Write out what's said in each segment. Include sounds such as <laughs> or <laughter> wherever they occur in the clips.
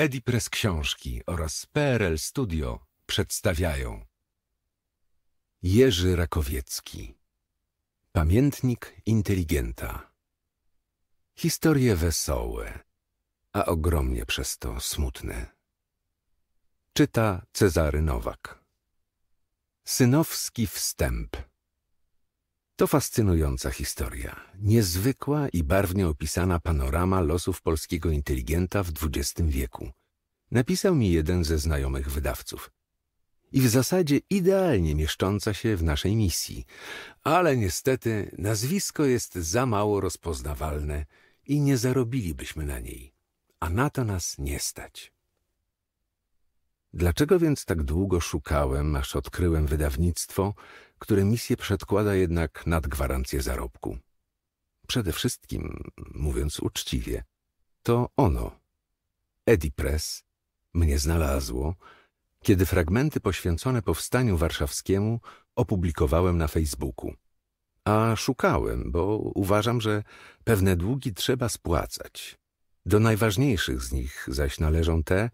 Edipres Książki oraz PRL Studio przedstawiają Jerzy Rakowiecki Pamiętnik inteligenta Historie wesołe, a ogromnie przez to smutne. Czyta Cezary Nowak Synowski wstęp to fascynująca historia, niezwykła i barwnie opisana panorama losów polskiego inteligenta w XX wieku. Napisał mi jeden ze znajomych wydawców. I w zasadzie idealnie mieszcząca się w naszej misji, ale niestety nazwisko jest za mało rozpoznawalne i nie zarobilibyśmy na niej, a na to nas nie stać. Dlaczego więc tak długo szukałem, aż odkryłem wydawnictwo, które misję przedkłada jednak nad gwarancję zarobku. Przede wszystkim, mówiąc uczciwie, to ono, Edipress, mnie znalazło, kiedy fragmenty poświęcone powstaniu warszawskiemu opublikowałem na Facebooku. A szukałem, bo uważam, że pewne długi trzeba spłacać. Do najważniejszych z nich zaś należą te,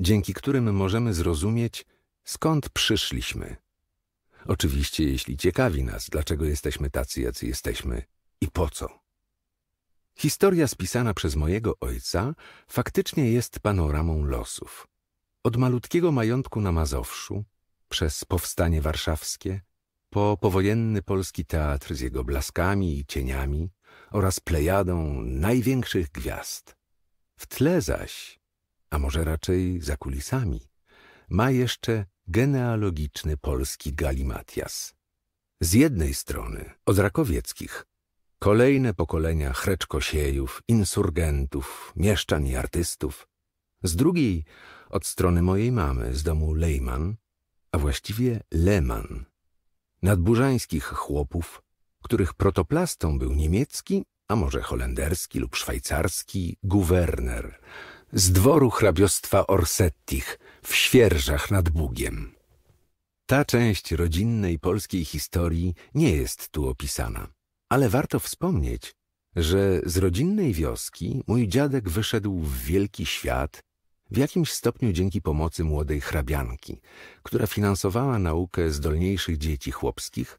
dzięki którym możemy zrozumieć, skąd przyszliśmy Oczywiście, jeśli ciekawi nas, dlaczego jesteśmy tacy, jacy jesteśmy i po co. Historia spisana przez mojego ojca faktycznie jest panoramą losów. Od malutkiego majątku na Mazowszu, przez powstanie warszawskie, po powojenny polski teatr z jego blaskami i cieniami oraz plejadą największych gwiazd. W tle zaś, a może raczej za kulisami, ma jeszcze genealogiczny polski galimatias. Z jednej strony od Rakowieckich kolejne pokolenia chreczkosiejów, insurgentów, mieszczan i artystów, z drugiej od strony mojej mamy z domu Lejman, a właściwie Leman, nadburzańskich chłopów, których protoplastą był niemiecki, a może holenderski lub szwajcarski guwerner z dworu hrabiostwa Orsettich – w świerżach nad Bugiem. Ta część rodzinnej polskiej historii nie jest tu opisana, ale warto wspomnieć, że z rodzinnej wioski mój dziadek wyszedł w wielki świat w jakimś stopniu dzięki pomocy młodej hrabianki, która finansowała naukę zdolniejszych dzieci chłopskich,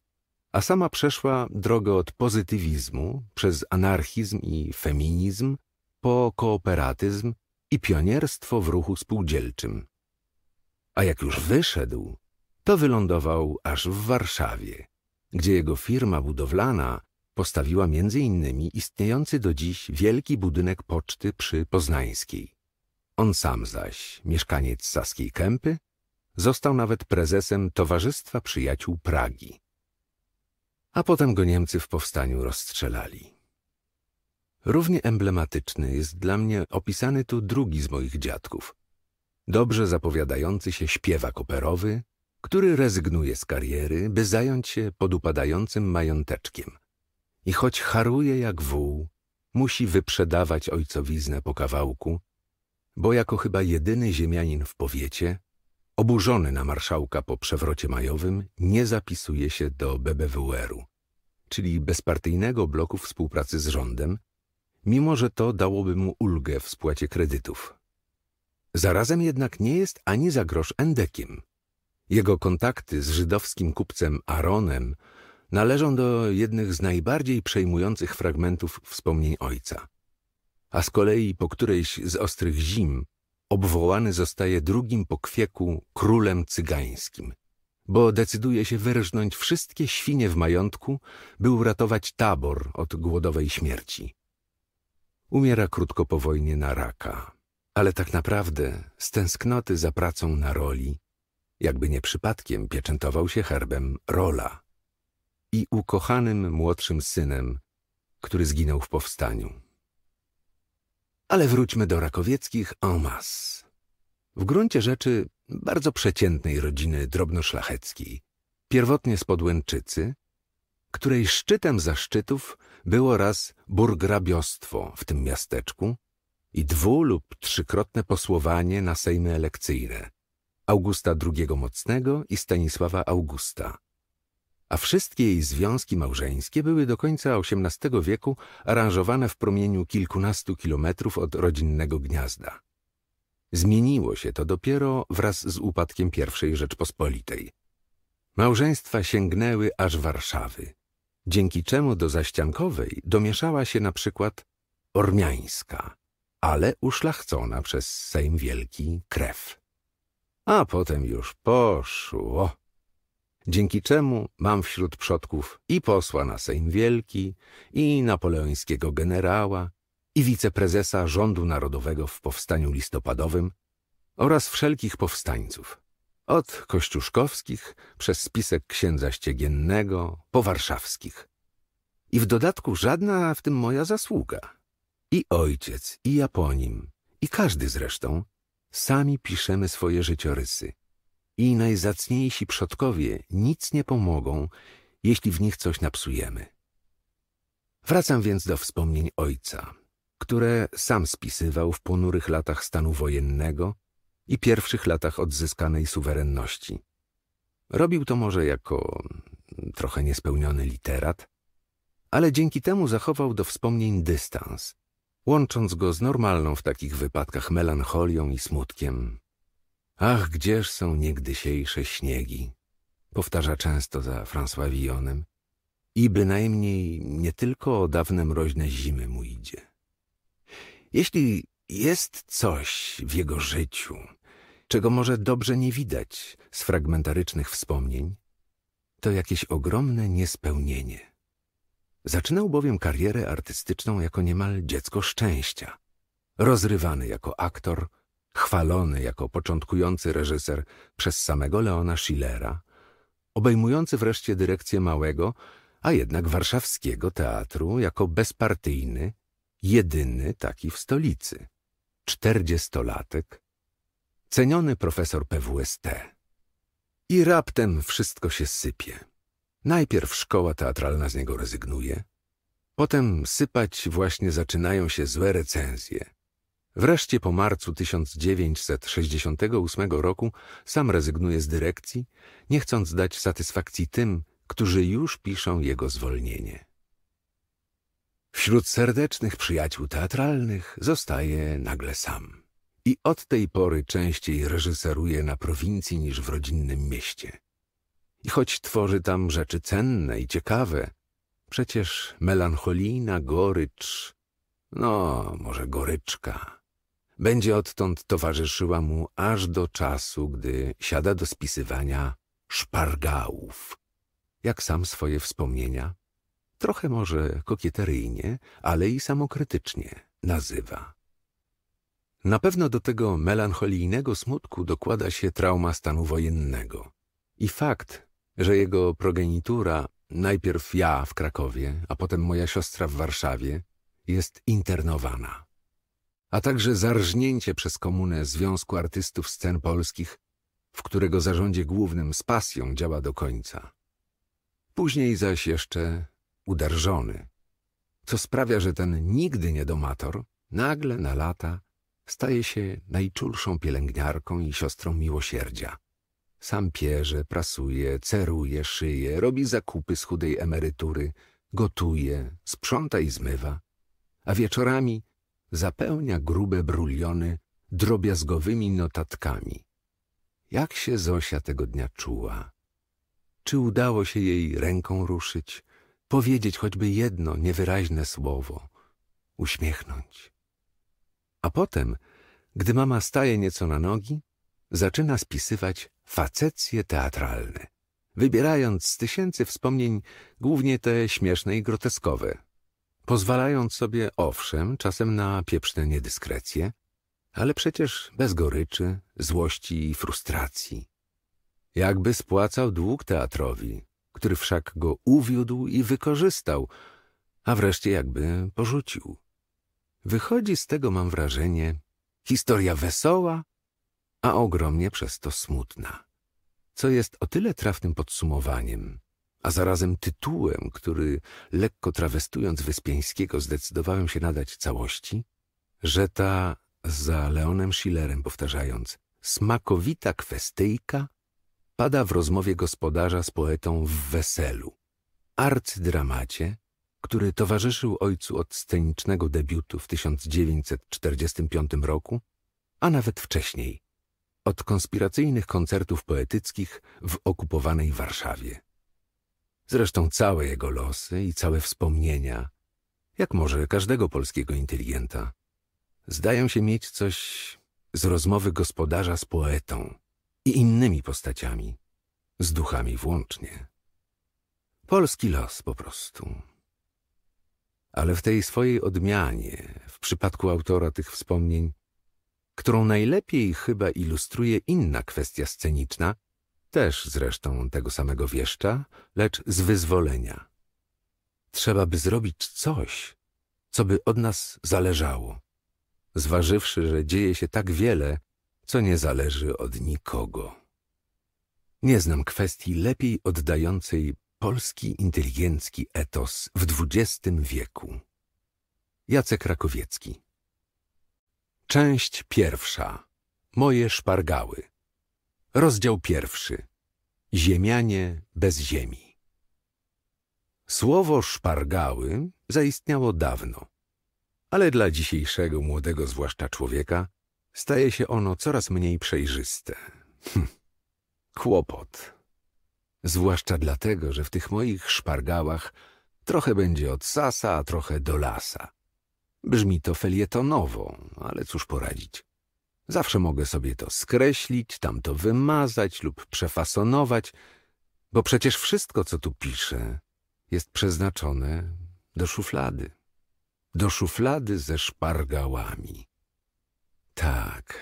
a sama przeszła drogę od pozytywizmu przez anarchizm i feminizm po kooperatyzm i pionierstwo w ruchu spółdzielczym a jak już wyszedł, to wylądował aż w Warszawie, gdzie jego firma budowlana postawiła m.in. istniejący do dziś wielki budynek poczty przy Poznańskiej. On sam zaś, mieszkaniec Saskiej Kępy, został nawet prezesem Towarzystwa Przyjaciół Pragi. A potem go Niemcy w powstaniu rozstrzelali. Równie emblematyczny jest dla mnie opisany tu drugi z moich dziadków – dobrze zapowiadający się śpiewak operowy, który rezygnuje z kariery, by zająć się podupadającym mająteczkiem. I choć haruje jak wół, musi wyprzedawać ojcowiznę po kawałku, bo jako chyba jedyny ziemianin w powiecie, oburzony na marszałka po przewrocie majowym, nie zapisuje się do BBWR-u, czyli bezpartyjnego bloku współpracy z rządem, mimo że to dałoby mu ulgę w spłacie kredytów, Zarazem jednak nie jest ani za grosz endekiem. Jego kontakty z żydowskim kupcem Aaronem należą do jednych z najbardziej przejmujących fragmentów wspomnień ojca. A z kolei po którejś z ostrych zim obwołany zostaje drugim po kwieku królem cygańskim, bo decyduje się wyrżnąć wszystkie świnie w majątku, by uratować tabor od głodowej śmierci. Umiera krótko po wojnie na raka, ale tak naprawdę z tęsknoty za pracą na roli, jakby nie przypadkiem pieczętował się herbem rola i ukochanym młodszym synem, który zginął w powstaniu. Ale wróćmy do Rakowieckich en masse. W gruncie rzeczy bardzo przeciętnej rodziny drobnoszlacheckiej, pierwotnie z Podłęczycy, której szczytem zaszczytów było raz burgrabiostwo w tym miasteczku, i dwu- lub trzykrotne posłowanie na sejmy elekcyjne Augusta II Mocnego i Stanisława Augusta. A wszystkie jej związki małżeńskie były do końca XVIII wieku aranżowane w promieniu kilkunastu kilometrów od rodzinnego gniazda. Zmieniło się to dopiero wraz z upadkiem I Rzeczpospolitej. Małżeństwa sięgnęły aż Warszawy, dzięki czemu do zaściankowej domieszała się na przykład ormiańska ale uszlachcona przez Sejm Wielki krew. A potem już poszło. Dzięki czemu mam wśród przodków i posła na Sejm Wielki, i napoleońskiego generała, i wiceprezesa rządu narodowego w powstaniu listopadowym oraz wszelkich powstańców. Od kościuszkowskich przez spisek księdza ściegiennego po warszawskich. I w dodatku żadna w tym moja zasługa. I ojciec, i ja po nim, i każdy zresztą, sami piszemy swoje życiorysy. I najzacniejsi przodkowie nic nie pomogą, jeśli w nich coś napsujemy. Wracam więc do wspomnień ojca, które sam spisywał w ponurych latach stanu wojennego i pierwszych latach odzyskanej suwerenności. Robił to może jako trochę niespełniony literat, ale dzięki temu zachował do wspomnień dystans, łącząc go z normalną w takich wypadkach melancholią i smutkiem. Ach, gdzież są niegdysiejsze śniegi, powtarza często za François Villonem i bynajmniej nie tylko o dawne mroźne zimy mu idzie. Jeśli jest coś w jego życiu, czego może dobrze nie widać z fragmentarycznych wspomnień, to jakieś ogromne niespełnienie – Zaczynał bowiem karierę artystyczną jako niemal dziecko szczęścia. Rozrywany jako aktor, chwalony jako początkujący reżyser przez samego Leona Schillera, obejmujący wreszcie dyrekcję małego, a jednak warszawskiego teatru jako bezpartyjny, jedyny taki w stolicy. Czterdziestolatek, ceniony profesor PWST. I raptem wszystko się sypie. Najpierw szkoła teatralna z niego rezygnuje, potem sypać właśnie zaczynają się złe recenzje. Wreszcie po marcu 1968 roku sam rezygnuje z dyrekcji, nie chcąc dać satysfakcji tym, którzy już piszą jego zwolnienie. Wśród serdecznych przyjaciół teatralnych zostaje nagle sam. I od tej pory częściej reżyseruje na prowincji niż w rodzinnym mieście. I choć tworzy tam rzeczy cenne i ciekawe, przecież melancholijna gorycz, no może goryczka, będzie odtąd towarzyszyła mu aż do czasu, gdy siada do spisywania szpargałów, jak sam swoje wspomnienia, trochę może kokieteryjnie, ale i samokrytycznie nazywa. Na pewno do tego melancholijnego smutku dokłada się trauma stanu wojennego. I fakt, że jego progenitura, najpierw ja w Krakowie, a potem moja siostra w Warszawie, jest internowana. A także zarżnięcie przez komunę Związku Artystów Scen Polskich, w którego zarządzie głównym z pasją działa do końca. Później zaś jeszcze uderzony, co sprawia, że ten nigdy nie domator nagle na lata staje się najczulszą pielęgniarką i siostrą miłosierdzia – sam pierze, prasuje, ceruje, szyje, robi zakupy z chudej emerytury, gotuje, sprząta i zmywa. A wieczorami zapełnia grube bruliony drobiazgowymi notatkami. Jak się Zosia tego dnia czuła? Czy udało się jej ręką ruszyć, powiedzieć choćby jedno niewyraźne słowo, uśmiechnąć? A potem, gdy mama staje nieco na nogi, zaczyna spisywać facecje teatralne, wybierając z tysięcy wspomnień głównie te śmieszne i groteskowe, pozwalając sobie owszem czasem na pieprzne niedyskrecje, ale przecież bez goryczy, złości i frustracji. Jakby spłacał dług teatrowi, który wszak go uwiódł i wykorzystał, a wreszcie jakby porzucił. Wychodzi z tego, mam wrażenie, historia wesoła a ogromnie przez to smutna. Co jest o tyle trafnym podsumowaniem, a zarazem tytułem, który, lekko trawestując Wyspiańskiego, zdecydowałem się nadać całości, że ta, za Leonem Schillerem powtarzając, smakowita kwestyjka pada w rozmowie gospodarza z poetą w weselu, arcydramacie, który towarzyszył ojcu od scenicznego debiutu w 1945 roku, a nawet wcześniej, od konspiracyjnych koncertów poetyckich w okupowanej Warszawie. Zresztą całe jego losy i całe wspomnienia, jak może każdego polskiego inteligenta, zdają się mieć coś z rozmowy gospodarza z poetą i innymi postaciami, z duchami włącznie. Polski los po prostu. Ale w tej swojej odmianie, w przypadku autora tych wspomnień, którą najlepiej chyba ilustruje inna kwestia sceniczna, też zresztą tego samego wieszcza, lecz z wyzwolenia. Trzeba by zrobić coś, co by od nas zależało, zważywszy, że dzieje się tak wiele, co nie zależy od nikogo. Nie znam kwestii lepiej oddającej polski inteligencki etos w XX wieku. Jacek Rakowiecki Część pierwsza. Moje szpargały. Rozdział pierwszy. Ziemianie bez ziemi. Słowo szpargały zaistniało dawno, ale dla dzisiejszego młodego zwłaszcza człowieka staje się ono coraz mniej przejrzyste. Hm. Kłopot. Zwłaszcza dlatego, że w tych moich szpargałach trochę będzie od sasa, a trochę do lasa. Brzmi to felietonowo, ale cóż poradzić. Zawsze mogę sobie to skreślić, tamto wymazać lub przefasonować, bo przecież wszystko, co tu piszę, jest przeznaczone do szuflady. Do szuflady ze szpargałami. Tak,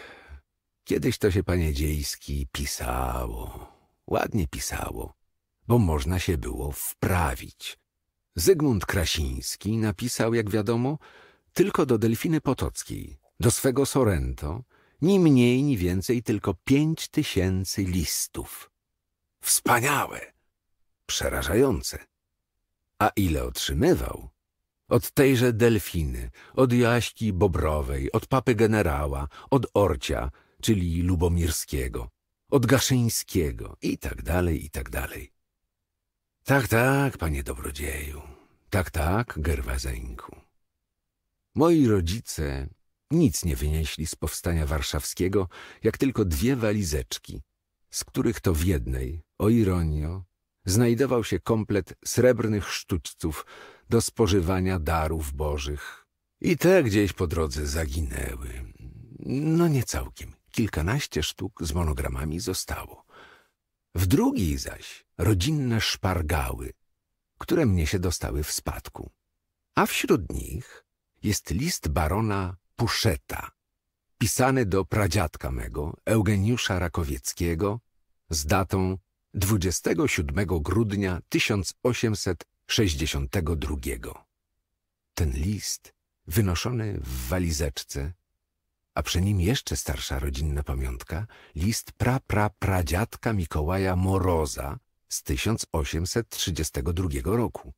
kiedyś to się, panie Dziejski, pisało. Ładnie pisało, bo można się było wprawić. Zygmunt Krasiński napisał, jak wiadomo, tylko do Delfiny Potockiej, do swego Sorento, ni mniej, ni więcej, tylko pięć tysięcy listów. Wspaniałe! Przerażające. A ile otrzymywał? Od tejże Delfiny, od Jaśki Bobrowej, od papy generała, od Orcia, czyli Lubomirskiego, od Gaszyńskiego i tak dalej, i tak dalej. Tak, tak, panie dobrodzieju. Tak, tak, Gerwazeńku. Moi rodzice nic nie wynieśli z powstania warszawskiego, jak tylko dwie walizeczki, z których to w jednej, o ironio, znajdował się komplet srebrnych sztućców do spożywania darów bożych. I te gdzieś po drodze zaginęły. No nie całkiem. Kilkanaście sztuk z monogramami zostało. W drugiej zaś rodzinne szpargały, które mnie się dostały w spadku. A wśród nich jest list barona Puszeta, pisany do pradziadka mego, Eugeniusza Rakowieckiego, z datą 27 grudnia 1862. Ten list, wynoszony w walizeczce, a przy nim jeszcze starsza rodzinna pamiątka, list pra-pra-pradziadka Mikołaja Moroza z 1832 roku.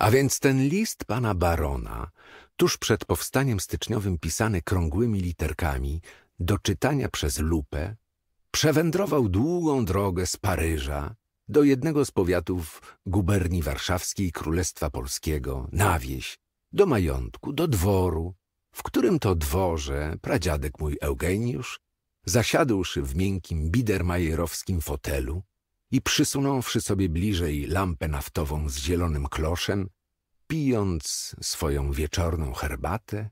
A więc ten list pana barona, tuż przed powstaniem styczniowym pisany krągłymi literkami, do czytania przez lupę, przewędrował długą drogę z Paryża do jednego z powiatów guberni warszawskiej Królestwa Polskiego, na wieś, do majątku, do dworu, w którym to dworze pradziadek mój Eugeniusz, zasiadłszy w miękkim bidermajerowskim fotelu, i przysunąwszy sobie bliżej lampę naftową z zielonym kloszem, pijąc swoją wieczorną herbatę,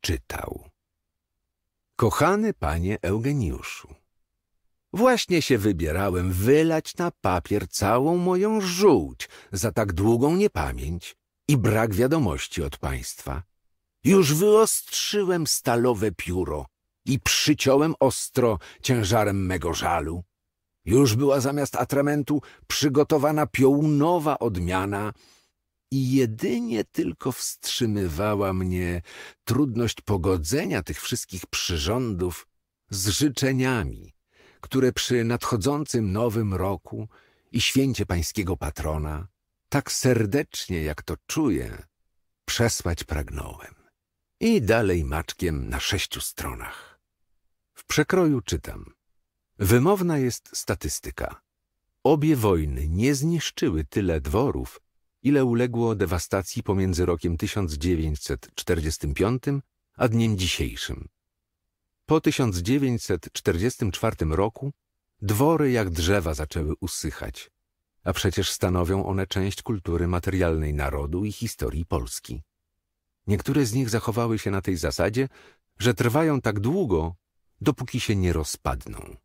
czytał. Kochany panie Eugeniuszu, właśnie się wybierałem wylać na papier całą moją żółć za tak długą niepamięć i brak wiadomości od państwa. Już wyostrzyłem stalowe pióro i przyciąłem ostro ciężarem mego żalu, już była zamiast atramentu przygotowana piołunowa odmiana i jedynie tylko wstrzymywała mnie trudność pogodzenia tych wszystkich przyrządów z życzeniami, które przy nadchodzącym nowym roku i święcie pańskiego patrona tak serdecznie, jak to czuję, przesłać pragnąłem. I dalej maczkiem na sześciu stronach. W przekroju czytam – Wymowna jest statystyka. Obie wojny nie zniszczyły tyle dworów, ile uległo dewastacji pomiędzy rokiem 1945 a dniem dzisiejszym. Po 1944 roku dwory jak drzewa zaczęły usychać, a przecież stanowią one część kultury materialnej narodu i historii Polski. Niektóre z nich zachowały się na tej zasadzie, że trwają tak długo, dopóki się nie rozpadną.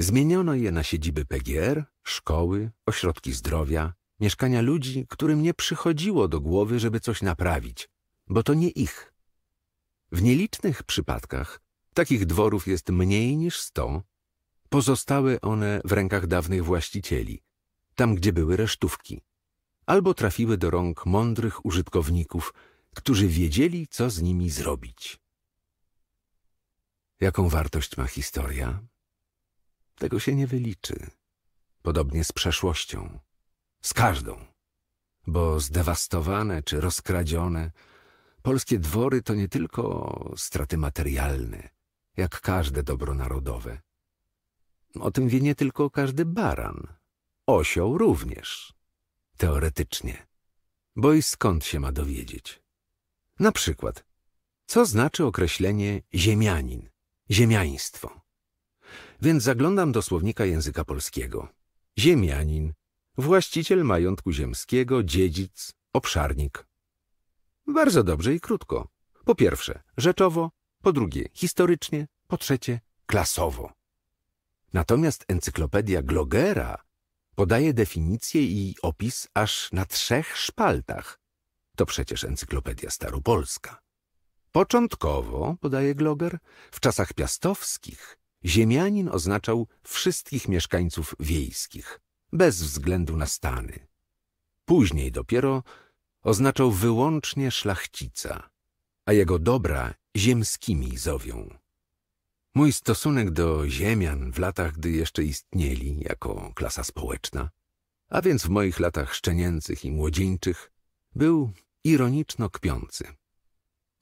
Zmieniono je na siedziby PGR, szkoły, ośrodki zdrowia, mieszkania ludzi, którym nie przychodziło do głowy, żeby coś naprawić, bo to nie ich. W nielicznych przypadkach takich dworów jest mniej niż sto, pozostały one w rękach dawnych właścicieli, tam gdzie były resztówki, albo trafiły do rąk mądrych użytkowników, którzy wiedzieli, co z nimi zrobić. Jaką wartość ma historia? Tego się nie wyliczy. Podobnie z przeszłością. Z każdą. Bo zdewastowane czy rozkradzione, polskie dwory to nie tylko straty materialne, jak każde dobro narodowe. O tym wie nie tylko każdy baran. Osioł również. Teoretycznie. Bo i skąd się ma dowiedzieć? Na przykład, co znaczy określenie ziemianin, ziemiaństwo? więc zaglądam do słownika języka polskiego. Ziemianin, właściciel majątku ziemskiego, dziedzic, obszarnik. Bardzo dobrze i krótko. Po pierwsze, rzeczowo, po drugie, historycznie, po trzecie, klasowo. Natomiast encyklopedia Glogera podaje definicję i opis aż na trzech szpaltach. To przecież encyklopedia staropolska. Początkowo, podaje Gloger, w czasach piastowskich Ziemianin oznaczał wszystkich mieszkańców wiejskich, bez względu na stany. Później dopiero oznaczał wyłącznie szlachcica, a jego dobra ziemskimi zowią. Mój stosunek do ziemian w latach, gdy jeszcze istnieli jako klasa społeczna, a więc w moich latach szczenięcych i młodzieńczych, był ironiczno kpiący.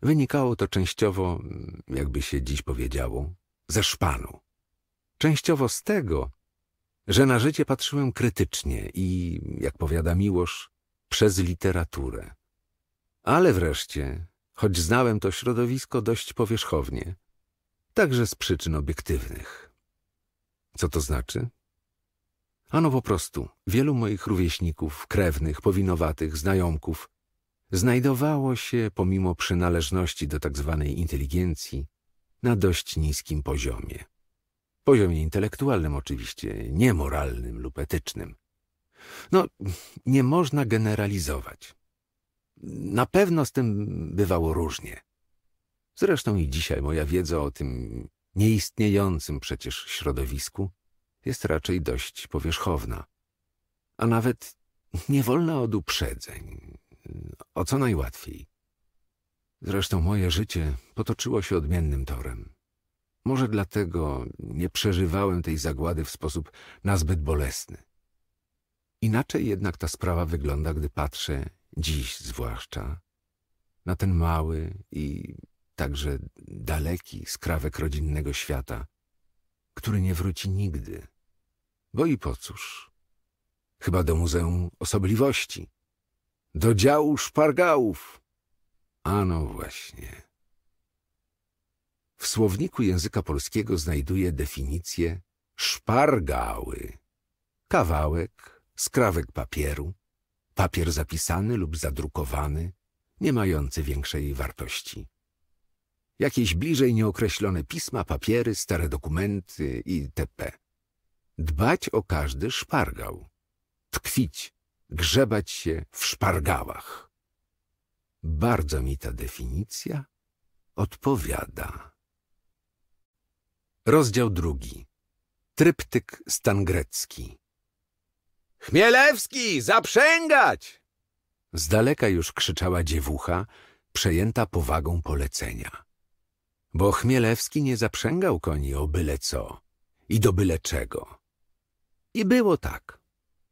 Wynikało to częściowo, jakby się dziś powiedziało, ze szpanu. Częściowo z tego, że na życie patrzyłem krytycznie i, jak powiada Miłosz, przez literaturę. Ale wreszcie, choć znałem to środowisko dość powierzchownie, także z przyczyn obiektywnych. Co to znaczy? Ano po prostu, wielu moich rówieśników, krewnych, powinowatych, znajomków znajdowało się, pomimo przynależności do tzw. Tak inteligencji, na dość niskim poziomie. Poziomie intelektualnym oczywiście, nie moralnym lub etycznym. No, nie można generalizować. Na pewno z tym bywało różnie. Zresztą i dzisiaj moja wiedza o tym nieistniejącym przecież środowisku jest raczej dość powierzchowna, a nawet niewolna od uprzedzeń, o co najłatwiej. Zresztą moje życie potoczyło się odmiennym torem. Może dlatego nie przeżywałem tej zagłady w sposób nazbyt bolesny. Inaczej jednak ta sprawa wygląda, gdy patrzę, dziś zwłaszcza, na ten mały i także daleki skrawek rodzinnego świata, który nie wróci nigdy. Bo i po cóż? Chyba do Muzeum Osobliwości, do działu szpargałów. Ano właśnie. W słowniku języka polskiego znajduje definicję szpargały. Kawałek, skrawek papieru, papier zapisany lub zadrukowany, nie mający większej wartości. Jakieś bliżej nieokreślone pisma, papiery, stare dokumenty itp. Dbać o każdy szpargał. Tkwić, grzebać się w szpargałach. Bardzo mi ta definicja odpowiada. Rozdział drugi. Tryptyk stan grecki. Chmielewski, zaprzęgać! Z daleka już krzyczała dziewucha, przejęta powagą polecenia. Bo Chmielewski nie zaprzęgał koni o byle co i do byle czego. I było tak.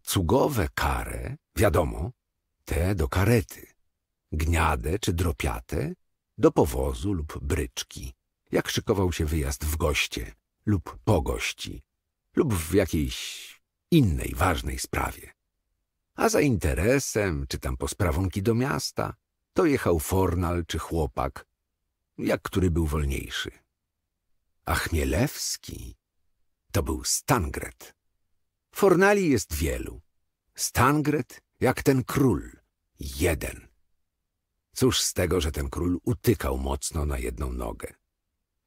Cugowe kare, wiadomo, te do karety gniade czy dropiate, do powozu lub bryczki, jak szykował się wyjazd w goście lub po gości lub w jakiejś innej ważnej sprawie. A za interesem, czy tam po sprawunki do miasta, to jechał fornal czy chłopak, jak który był wolniejszy. A Chmielewski to był Stangret. Fornali jest wielu. Stangret jak ten król, jeden. Cóż z tego, że ten król utykał mocno na jedną nogę.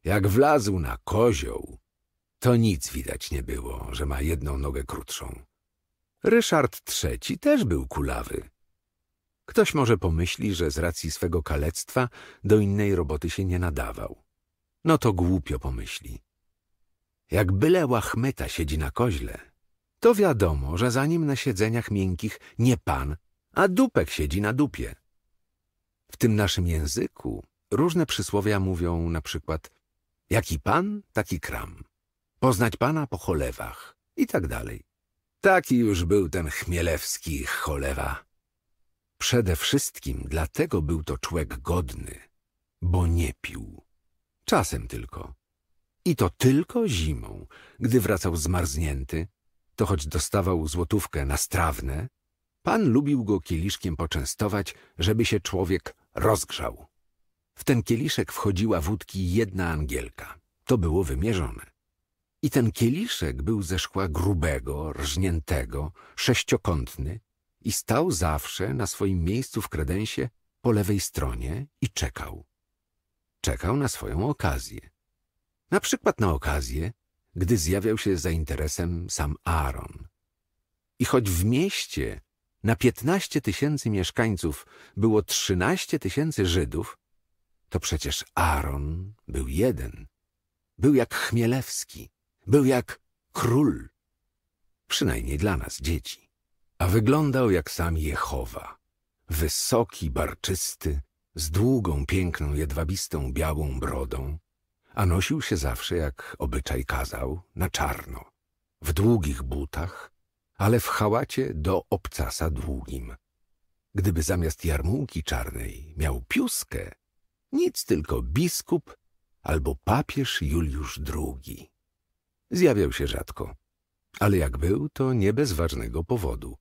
Jak wlazł na kozioł, to nic widać nie było, że ma jedną nogę krótszą. Ryszard III też był kulawy. Ktoś może pomyśli, że z racji swego kalectwa do innej roboty się nie nadawał. No to głupio pomyśli. Jak byle łachmyta siedzi na koźle, to wiadomo, że zanim na siedzeniach miękkich nie pan, a dupek siedzi na dupie. W tym naszym języku różne przysłowia mówią na przykład jaki pan, taki kram, poznać pana po cholewach i tak dalej. Taki już był ten Chmielewski cholewa. Przede wszystkim dlatego był to człek godny, bo nie pił. Czasem tylko. I to tylko zimą, gdy wracał zmarznięty, to choć dostawał złotówkę na strawne, pan lubił go kieliszkiem poczęstować, żeby się człowiek rozgrzał. W ten kieliszek wchodziła wódki jedna angielka. To było wymierzone. I ten kieliszek był ze szkła grubego, rżniętego, sześciokątny i stał zawsze na swoim miejscu w kredensie po lewej stronie i czekał. Czekał na swoją okazję. Na przykład na okazję, gdy zjawiał się za interesem sam Aaron. I choć w mieście na 15 tysięcy mieszkańców było 13 tysięcy Żydów, to przecież Aaron był jeden. Był jak Chmielewski, był jak król. Przynajmniej dla nas, dzieci. A wyglądał jak sam Jehowa. Wysoki, barczysty, z długą, piękną, jedwabistą, białą brodą, a nosił się zawsze, jak obyczaj kazał, na czarno, w długich butach, ale w hałacie do obcasa długim. Gdyby zamiast jarmułki czarnej miał piuskę, nic tylko biskup albo papież Juliusz II. Zjawiał się rzadko, ale jak był, to nie bez ważnego powodu.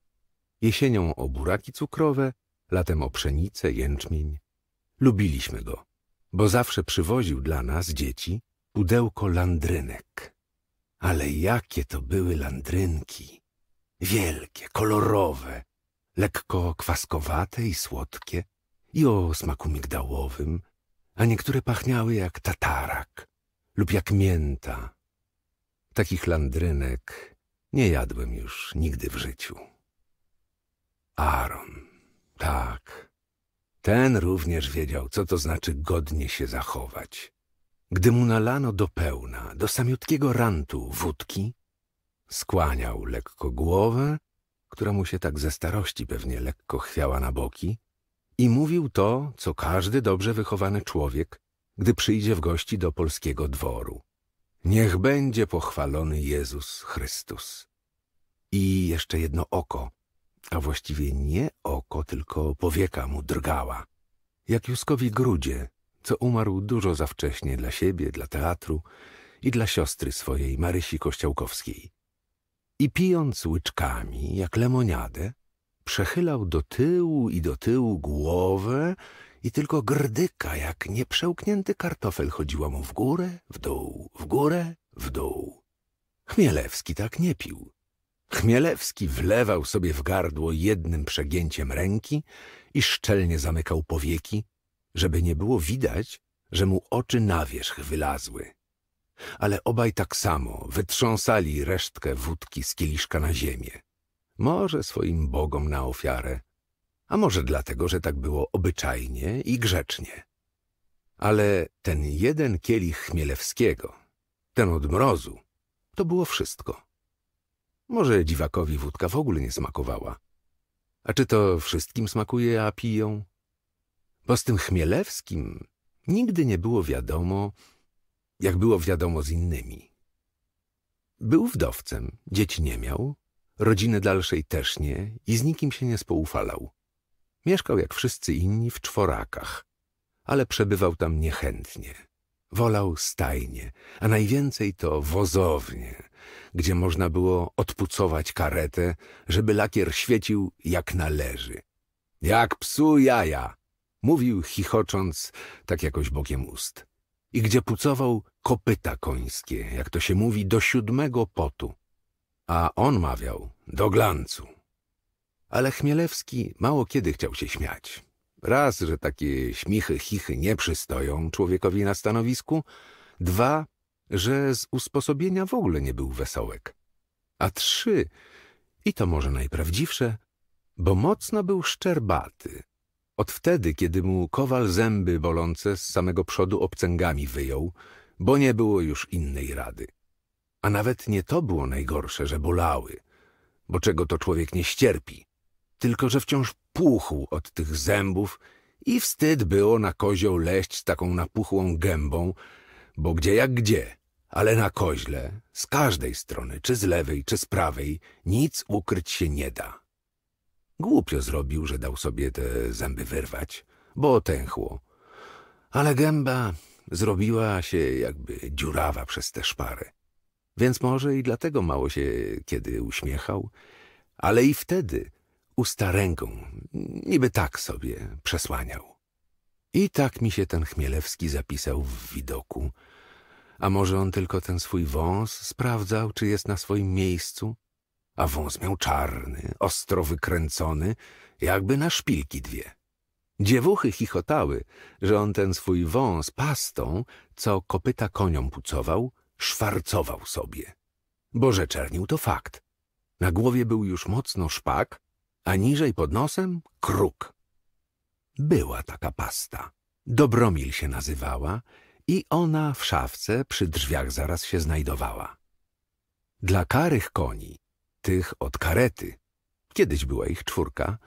Jesienią o buraki cukrowe, latem o pszenicę, jęczmień. Lubiliśmy go, bo zawsze przywoził dla nas, dzieci, pudełko landrynek. Ale jakie to były landrynki! Wielkie, kolorowe, lekko kwaskowate i słodkie i o smaku migdałowym, a niektóre pachniały jak tatarak lub jak mięta. Takich landrynek nie jadłem już nigdy w życiu. Aaron, tak. Ten również wiedział, co to znaczy godnie się zachować. Gdy mu nalano do pełna, do samiutkiego rantu wódki, Skłaniał lekko głowę, która mu się tak ze starości pewnie lekko chwiała na boki, i mówił to, co każdy dobrze wychowany człowiek, gdy przyjdzie w gości do polskiego dworu. Niech będzie pochwalony Jezus Chrystus. I jeszcze jedno oko, a właściwie nie oko, tylko powieka mu drgała. Jak Juskowi Grudzie, co umarł dużo za wcześnie dla siebie, dla teatru i dla siostry swojej Marysi Kościołkowskiej i pijąc łyczkami, jak lemoniadę, przechylał do tyłu i do tyłu głowę i tylko grdyka, jak nieprzełknięty kartofel, chodziła mu w górę, w dół, w górę, w dół. Chmielewski tak nie pił. Chmielewski wlewał sobie w gardło jednym przegięciem ręki i szczelnie zamykał powieki, żeby nie było widać, że mu oczy na wierzch wylazły ale obaj tak samo wytrząsali resztkę wódki z kieliszka na ziemię. Może swoim bogom na ofiarę, a może dlatego, że tak było obyczajnie i grzecznie. Ale ten jeden kielich Chmielewskiego, ten od mrozu, to było wszystko. Może dziwakowi wódka w ogóle nie smakowała. A czy to wszystkim smakuje, a piją? Bo z tym Chmielewskim nigdy nie było wiadomo, jak było wiadomo z innymi. Był wdowcem, dzieci nie miał, rodziny dalszej też nie i z nikim się nie spoufalał. Mieszkał jak wszyscy inni w czworakach, ale przebywał tam niechętnie. Wolał stajnie, a najwięcej to wozownie, gdzie można było odpucować karetę, żeby lakier świecił jak należy. Jak psu jaja, mówił chichocząc tak jakoś bokiem ust i gdzie pucował kopyta końskie, jak to się mówi, do siódmego potu. A on mawiał do glancu. Ale Chmielewski mało kiedy chciał się śmiać. Raz, że takie śmichy, chichy nie przystoją człowiekowi na stanowisku. Dwa, że z usposobienia w ogóle nie był wesołek. A trzy, i to może najprawdziwsze, bo mocno był szczerbaty, od wtedy, kiedy mu kowal zęby bolące z samego przodu obcęgami wyjął, bo nie było już innej rady. A nawet nie to było najgorsze, że bolały, bo czego to człowiek nie ścierpi, tylko że wciąż puchł od tych zębów i wstyd było na kozioł leść z taką napuchłą gębą, bo gdzie jak gdzie, ale na koźle, z każdej strony, czy z lewej, czy z prawej, nic ukryć się nie da. Głupio zrobił, że dał sobie te zęby wyrwać, bo otęchło. Ale gęba zrobiła się jakby dziurawa przez te szpary. Więc może i dlatego mało się kiedy uśmiechał, ale i wtedy usta ręką, niby tak sobie przesłaniał. I tak mi się ten Chmielewski zapisał w widoku. A może on tylko ten swój wąs sprawdzał, czy jest na swoim miejscu? a wąs miał czarny, ostro wykręcony, jakby na szpilki dwie. Dziewuchy chichotały, że on ten swój wąs pastą, co kopyta koniom pucował, szwarcował sobie. Boże czernił to fakt. Na głowie był już mocno szpak, a niżej pod nosem kruk. Była taka pasta. Dobromil się nazywała i ona w szafce przy drzwiach zaraz się znajdowała. Dla karych koni tych od karety. Kiedyś była ich czwórka,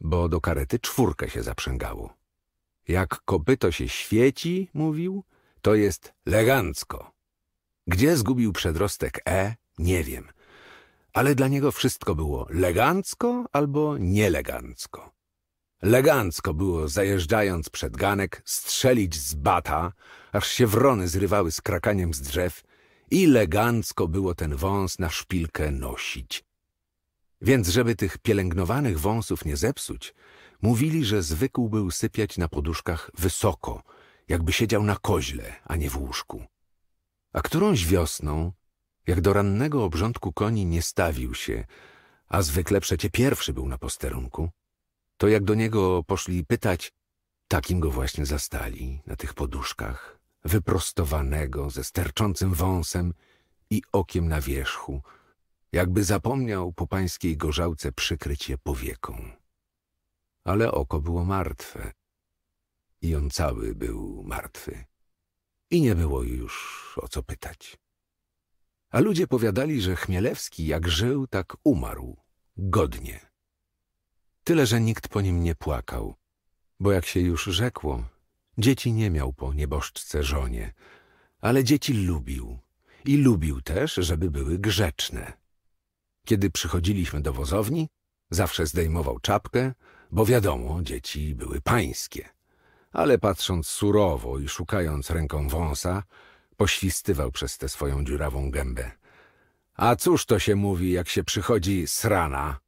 bo do karety czwórkę się zaprzęgało. Jak kopyto się świeci, mówił, to jest legancko. Gdzie zgubił przedrostek E, nie wiem. Ale dla niego wszystko było legancko albo nielegancko. Legancko było, zajeżdżając przed ganek, strzelić z bata, aż się wrony zrywały z krakaniem z drzew i elegancko było ten wąs na szpilkę nosić. Więc żeby tych pielęgnowanych wąsów nie zepsuć, mówili, że zwykł był sypiać na poduszkach wysoko, jakby siedział na koźle, a nie w łóżku. A którąś wiosną, jak do rannego obrządku koni nie stawił się, a zwykle przecie pierwszy był na posterunku, to jak do niego poszli pytać, takim go właśnie zastali na tych poduszkach, wyprostowanego, ze sterczącym wąsem i okiem na wierzchu, jakby zapomniał po pańskiej gorzałce przykryć je powieką. Ale oko było martwe i on cały był martwy. I nie było już o co pytać. A ludzie powiadali, że Chmielewski jak żył, tak umarł, godnie. Tyle, że nikt po nim nie płakał, bo jak się już rzekło, Dzieci nie miał po nieboszczce żonie, ale dzieci lubił i lubił też, żeby były grzeczne. Kiedy przychodziliśmy do wozowni, zawsze zdejmował czapkę, bo wiadomo, dzieci były pańskie. Ale patrząc surowo i szukając ręką wąsa, poświstywał przez tę swoją dziurawą gębę. A cóż to się mówi, jak się przychodzi srana?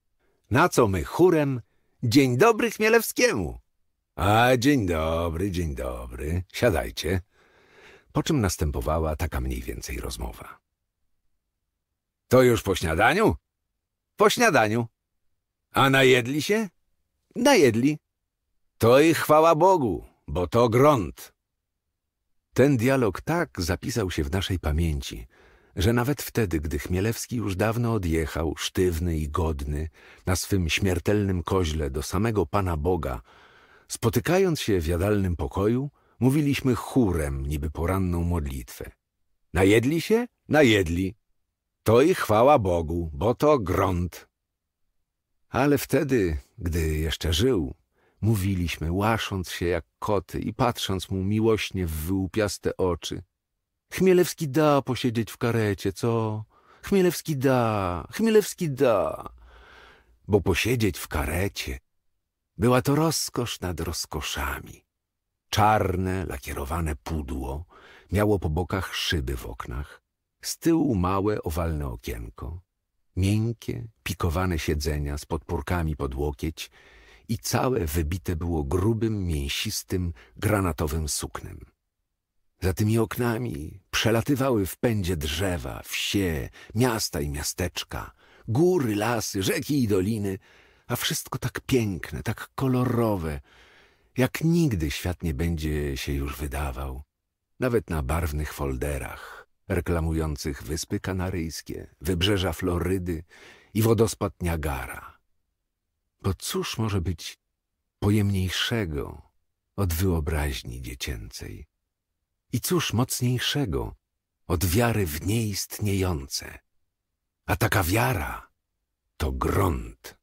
Na co my chórem? Dzień dobry Chmielewskiemu! A, dzień dobry, dzień dobry. Siadajcie. Po czym następowała taka mniej więcej rozmowa. To już po śniadaniu? Po śniadaniu. A najedli się? Najedli. To i chwała Bogu, bo to grąd. Ten dialog tak zapisał się w naszej pamięci, że nawet wtedy, gdy Chmielewski już dawno odjechał, sztywny i godny, na swym śmiertelnym koźle do samego Pana Boga, Spotykając się w jadalnym pokoju, mówiliśmy chórem, niby poranną modlitwę. Najedli się? Najedli. To i chwała Bogu, bo to grąd. Ale wtedy, gdy jeszcze żył, mówiliśmy, łasząc się jak koty i patrząc mu miłośnie w wyłupiaste oczy. Chmielewski da posiedzieć w karecie, co? Chmielewski da, Chmielewski da. Bo posiedzieć w karecie była to rozkosz nad rozkoszami. Czarne, lakierowane pudło miało po bokach szyby w oknach, z tyłu małe, owalne okienko, miękkie, pikowane siedzenia z podpórkami pod łokieć i całe wybite było grubym, mięsistym, granatowym suknem. Za tymi oknami przelatywały w pędzie drzewa, wsie, miasta i miasteczka, góry, lasy, rzeki i doliny – a wszystko tak piękne, tak kolorowe, jak nigdy świat nie będzie się już wydawał. Nawet na barwnych folderach reklamujących Wyspy Kanaryjskie, wybrzeża Florydy i wodospad Niagara. Bo cóż może być pojemniejszego od wyobraźni dziecięcej? I cóż mocniejszego od wiary w nieistniejące? A taka wiara to grunt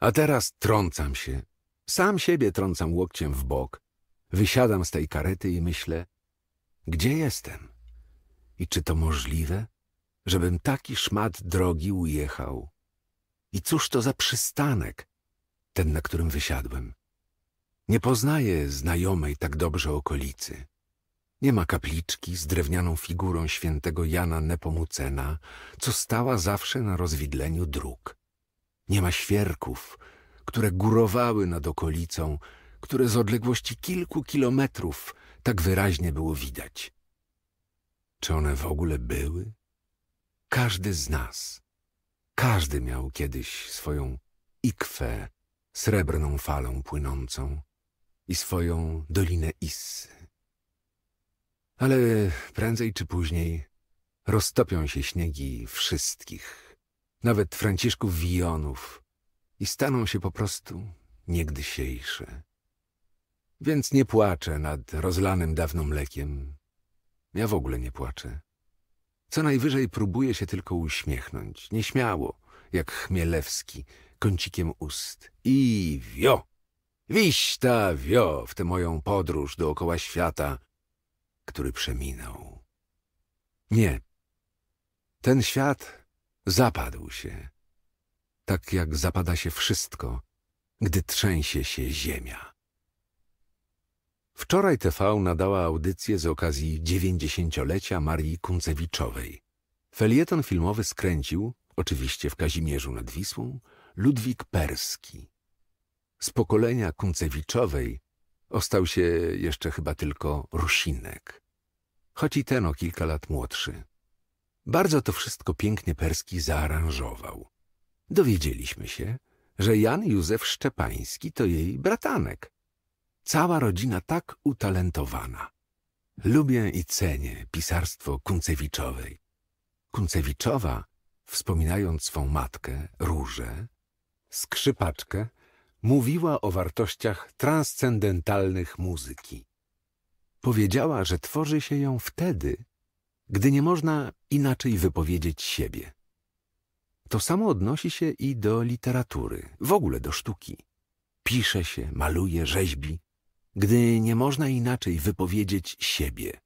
a teraz trącam się. Sam siebie trącam łokciem w bok. Wysiadam z tej karety i myślę, gdzie jestem? I czy to możliwe, żebym taki szmat drogi ujechał? I cóż to za przystanek, ten, na którym wysiadłem? Nie poznaję znajomej tak dobrze okolicy. Nie ma kapliczki z drewnianą figurą świętego Jana Nepomucena, co stała zawsze na rozwidleniu dróg. Nie ma świerków, które górowały nad okolicą, które z odległości kilku kilometrów tak wyraźnie było widać. Czy one w ogóle były? Każdy z nas, każdy miał kiedyś swoją ikwę srebrną falą płynącą i swoją dolinę Issy. Ale prędzej czy później roztopią się śniegi wszystkich nawet Franciszków Wijonów i staną się po prostu niegdysiejsze. Więc nie płaczę nad rozlanym dawno mlekiem. Ja w ogóle nie płaczę. Co najwyżej próbuję się tylko uśmiechnąć, nieśmiało, jak Chmielewski, kącikiem ust. I wio! Wiśta wio w tę moją podróż dookoła świata, który przeminął. Nie. Ten świat Zapadł się, tak jak zapada się wszystko, gdy trzęsie się ziemia. Wczoraj TV nadała audycję z okazji dziewięćdziesięciolecia Marii Kunczewiczowej. Felieton filmowy skręcił, oczywiście w Kazimierzu nad Wisłą, Ludwik Perski. Z pokolenia Kunczewiczowej ostał się jeszcze chyba tylko Rusinek, choć i ten o kilka lat młodszy. Bardzo to wszystko pięknie Perski zaaranżował. Dowiedzieliśmy się, że Jan Józef Szczepański to jej bratanek. Cała rodzina tak utalentowana. Lubię i cenię pisarstwo Kuncewiczowej. Kuncewiczowa, wspominając swą matkę, Różę, skrzypaczkę, mówiła o wartościach transcendentalnych muzyki. Powiedziała, że tworzy się ją wtedy, gdy nie można inaczej wypowiedzieć siebie. To samo odnosi się i do literatury, w ogóle do sztuki. Pisze się, maluje, rzeźbi, gdy nie można inaczej wypowiedzieć siebie.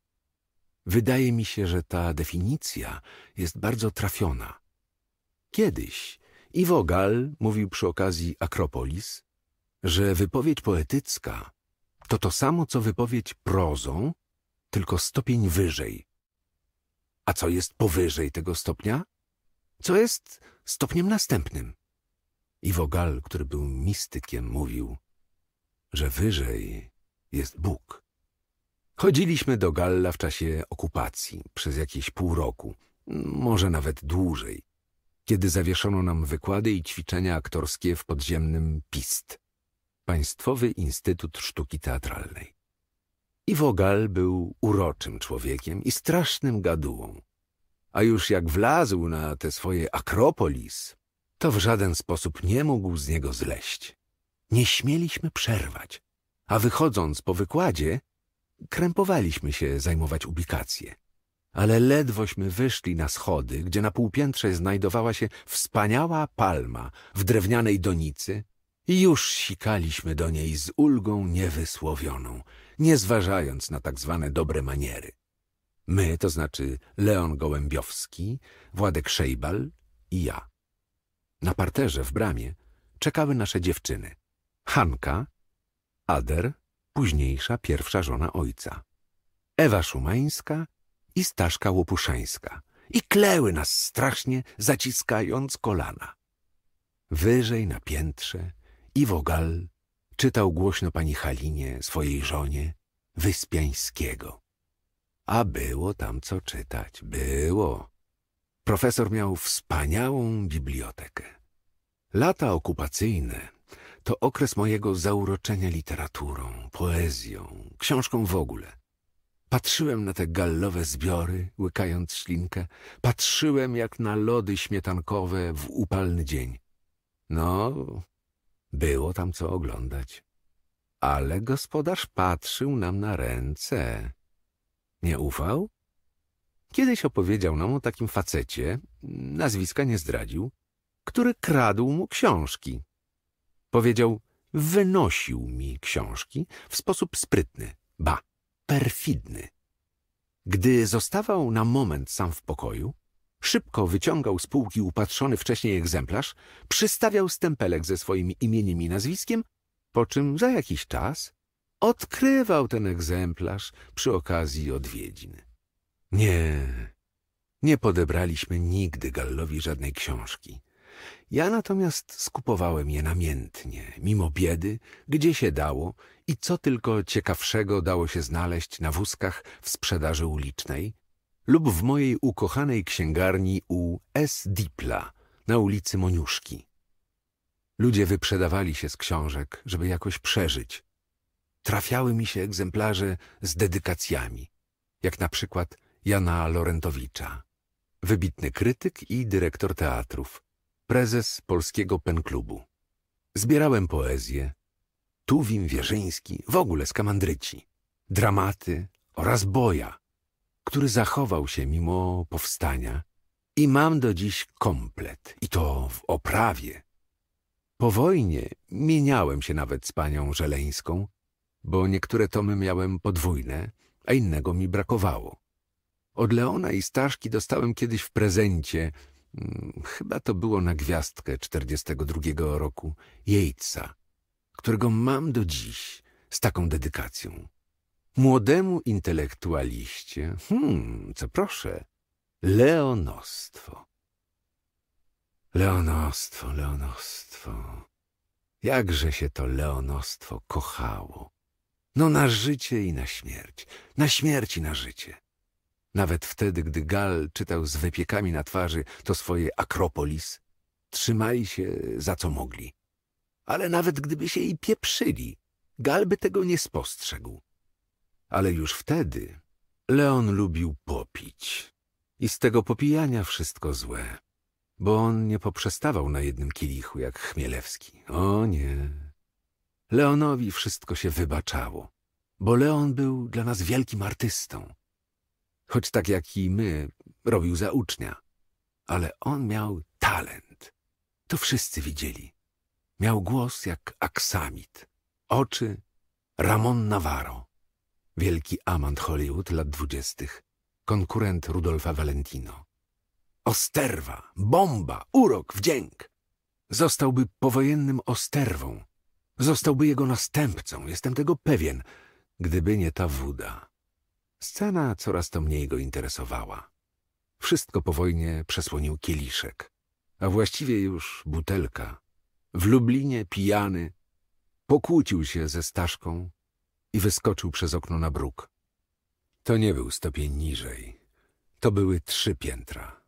Wydaje mi się, że ta definicja jest bardzo trafiona. Kiedyś Iwogal mówił przy okazji Akropolis, że wypowiedź poetycka to to samo, co wypowiedź prozą, tylko stopień wyżej, a co jest powyżej tego stopnia? Co jest stopniem następnym? I Wogal, który był mistykiem, mówił, że wyżej jest Bóg. Chodziliśmy do Galla w czasie okupacji, przez jakieś pół roku, może nawet dłużej, kiedy zawieszono nam wykłady i ćwiczenia aktorskie w podziemnym PIST, Państwowy Instytut Sztuki Teatralnej. I Wogal był uroczym człowiekiem i strasznym gadułą. A już jak wlazł na te swoje akropolis, to w żaden sposób nie mógł z niego zleść. Nie śmieliśmy przerwać, a wychodząc po wykładzie, krępowaliśmy się zajmować ubikacje. Ale ledwośmy wyszli na schody, gdzie na półpiętrze znajdowała się wspaniała palma w drewnianej donicy, i już sikaliśmy do niej z ulgą niewysłowioną – nie zważając na tak zwane dobre maniery. My, to znaczy Leon Gołębiowski, Władek Szejbal i ja. Na parterze w bramie czekały nasze dziewczyny. Hanka, Ader, późniejsza pierwsza żona ojca. Ewa Szumańska i Staszka Łopuszańska. I kleły nas strasznie, zaciskając kolana. Wyżej na piętrze i wogal Czytał głośno pani Halinie, swojej żonie, Wyspiańskiego. A było tam co czytać, było. Profesor miał wspaniałą bibliotekę. Lata okupacyjne to okres mojego zauroczenia literaturą, poezją, książką w ogóle. Patrzyłem na te gallowe zbiory, łykając ślinkę. Patrzyłem jak na lody śmietankowe w upalny dzień. No, było tam co oglądać. Ale gospodarz patrzył nam na ręce. Nie ufał? Kiedyś opowiedział nam o takim facecie, nazwiska nie zdradził, który kradł mu książki. Powiedział, wynosił mi książki w sposób sprytny, ba, perfidny. Gdy zostawał na moment sam w pokoju, Szybko wyciągał z półki upatrzony wcześniej egzemplarz, przystawiał stempelek ze swoim imieniem i nazwiskiem, po czym za jakiś czas odkrywał ten egzemplarz przy okazji odwiedzin. Nie, nie podebraliśmy nigdy Gallowi żadnej książki. Ja natomiast skupowałem je namiętnie, mimo biedy, gdzie się dało i co tylko ciekawszego dało się znaleźć na wózkach w sprzedaży ulicznej, lub w mojej ukochanej księgarni u S. Dipla na ulicy Moniuszki. Ludzie wyprzedawali się z książek, żeby jakoś przeżyć. Trafiały mi się egzemplarze z dedykacjami, jak na przykład Jana Lorentowicza, wybitny krytyk i dyrektor teatrów, prezes Polskiego Penklubu. Zbierałem poezję, Tuwim Wierzyński, w ogóle skamandryci, dramaty oraz boja, który zachował się mimo powstania i mam do dziś komplet, i to w oprawie. Po wojnie mieniałem się nawet z panią Żeleńską, bo niektóre tomy miałem podwójne, a innego mi brakowało. Od Leona i Staszki dostałem kiedyś w prezencie, mm, chyba to było na gwiazdkę 42 roku, Jejca, którego mam do dziś z taką dedykacją. Młodemu intelektualiście, hmm, co proszę, leonostwo. Leonostwo, leonostwo. Jakże się to leonostwo kochało. No na życie i na śmierć, na śmierć i na życie. Nawet wtedy, gdy Gal czytał z wypiekami na twarzy to swoje Akropolis, trzymali się za co mogli. Ale nawet gdyby się i pieprzyli, Gal by tego nie spostrzegł ale już wtedy Leon lubił popić. I z tego popijania wszystko złe, bo on nie poprzestawał na jednym kielichu jak Chmielewski. O nie. Leonowi wszystko się wybaczało, bo Leon był dla nas wielkim artystą. Choć tak jak i my, robił za ucznia. Ale on miał talent. To wszyscy widzieli. Miał głos jak aksamit, oczy Ramon Navarro wielki amant Hollywood lat dwudziestych, konkurent Rudolfa Valentino. Osterwa, bomba, urok, wdzięk. Zostałby powojennym osterwą. Zostałby jego następcą, jestem tego pewien, gdyby nie ta wuda. Scena coraz to mniej go interesowała. Wszystko po wojnie przesłonił kieliszek, a właściwie już butelka. W Lublinie pijany pokłócił się ze Staszką, i wyskoczył przez okno na bruk. To nie był stopień niżej. To były trzy piętra.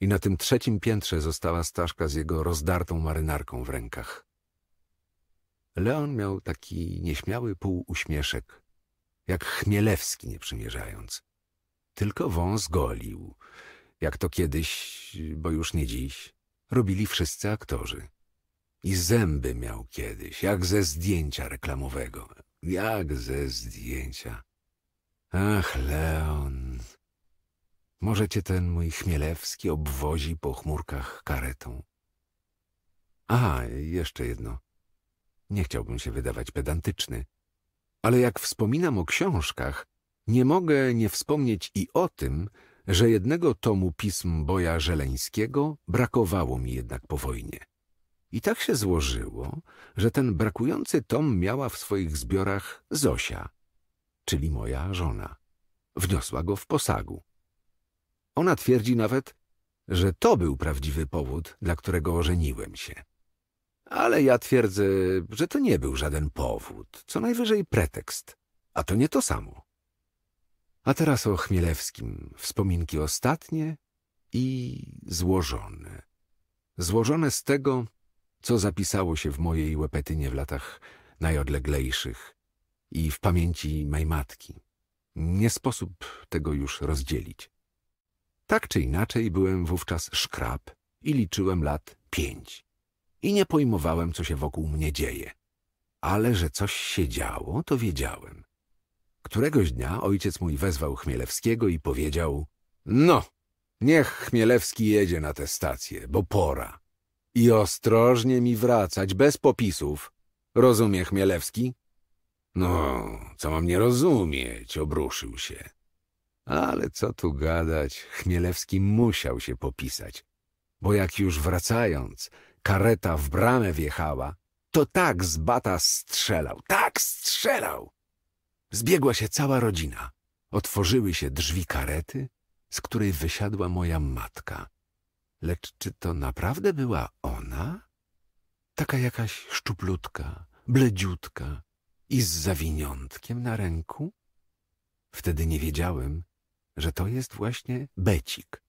I na tym trzecim piętrze została Staszka z jego rozdartą marynarką w rękach. Leon miał taki nieśmiały półuśmieszek, jak Chmielewski nie przymierzając. Tylko wąs golił, jak to kiedyś, bo już nie dziś, robili wszyscy aktorzy. I zęby miał kiedyś, jak ze zdjęcia reklamowego. Jak ze zdjęcia. Ach, Leon. Może cię ten mój Chmielewski obwozi po chmurkach karetą. A, jeszcze jedno. Nie chciałbym się wydawać pedantyczny, ale jak wspominam o książkach, nie mogę nie wspomnieć i o tym, że jednego tomu pism Boja Żeleńskiego brakowało mi jednak po wojnie. I tak się złożyło, że ten brakujący tom miała w swoich zbiorach Zosia, czyli moja żona. Wniosła go w posagu. Ona twierdzi nawet, że to był prawdziwy powód, dla którego ożeniłem się. Ale ja twierdzę, że to nie był żaden powód, co najwyżej pretekst, a to nie to samo. A teraz o Chmielewskim. Wspominki ostatnie i złożone. Złożone z tego, co zapisało się w mojej łepetynie w latach najodleglejszych i w pamięci mej matki. Nie sposób tego już rozdzielić. Tak czy inaczej byłem wówczas szkrab i liczyłem lat pięć. I nie pojmowałem, co się wokół mnie dzieje. Ale że coś się działo, to wiedziałem. Któregoś dnia ojciec mój wezwał Chmielewskiego i powiedział – No, niech Chmielewski jedzie na tę stację, bo pora. I ostrożnie mi wracać, bez popisów. Rozumie Chmielewski? No, co mam nie rozumieć, obruszył się. Ale co tu gadać, Chmielewski musiał się popisać, bo jak już wracając, kareta w bramę wjechała, to tak z bata strzelał, tak strzelał! Zbiegła się cała rodzina. Otworzyły się drzwi karety, z której wysiadła moja matka. Lecz czy to naprawdę była ona? Taka jakaś szczuplutka, bledziutka i z zawiniątkiem na ręku? Wtedy nie wiedziałem, że to jest właśnie becik,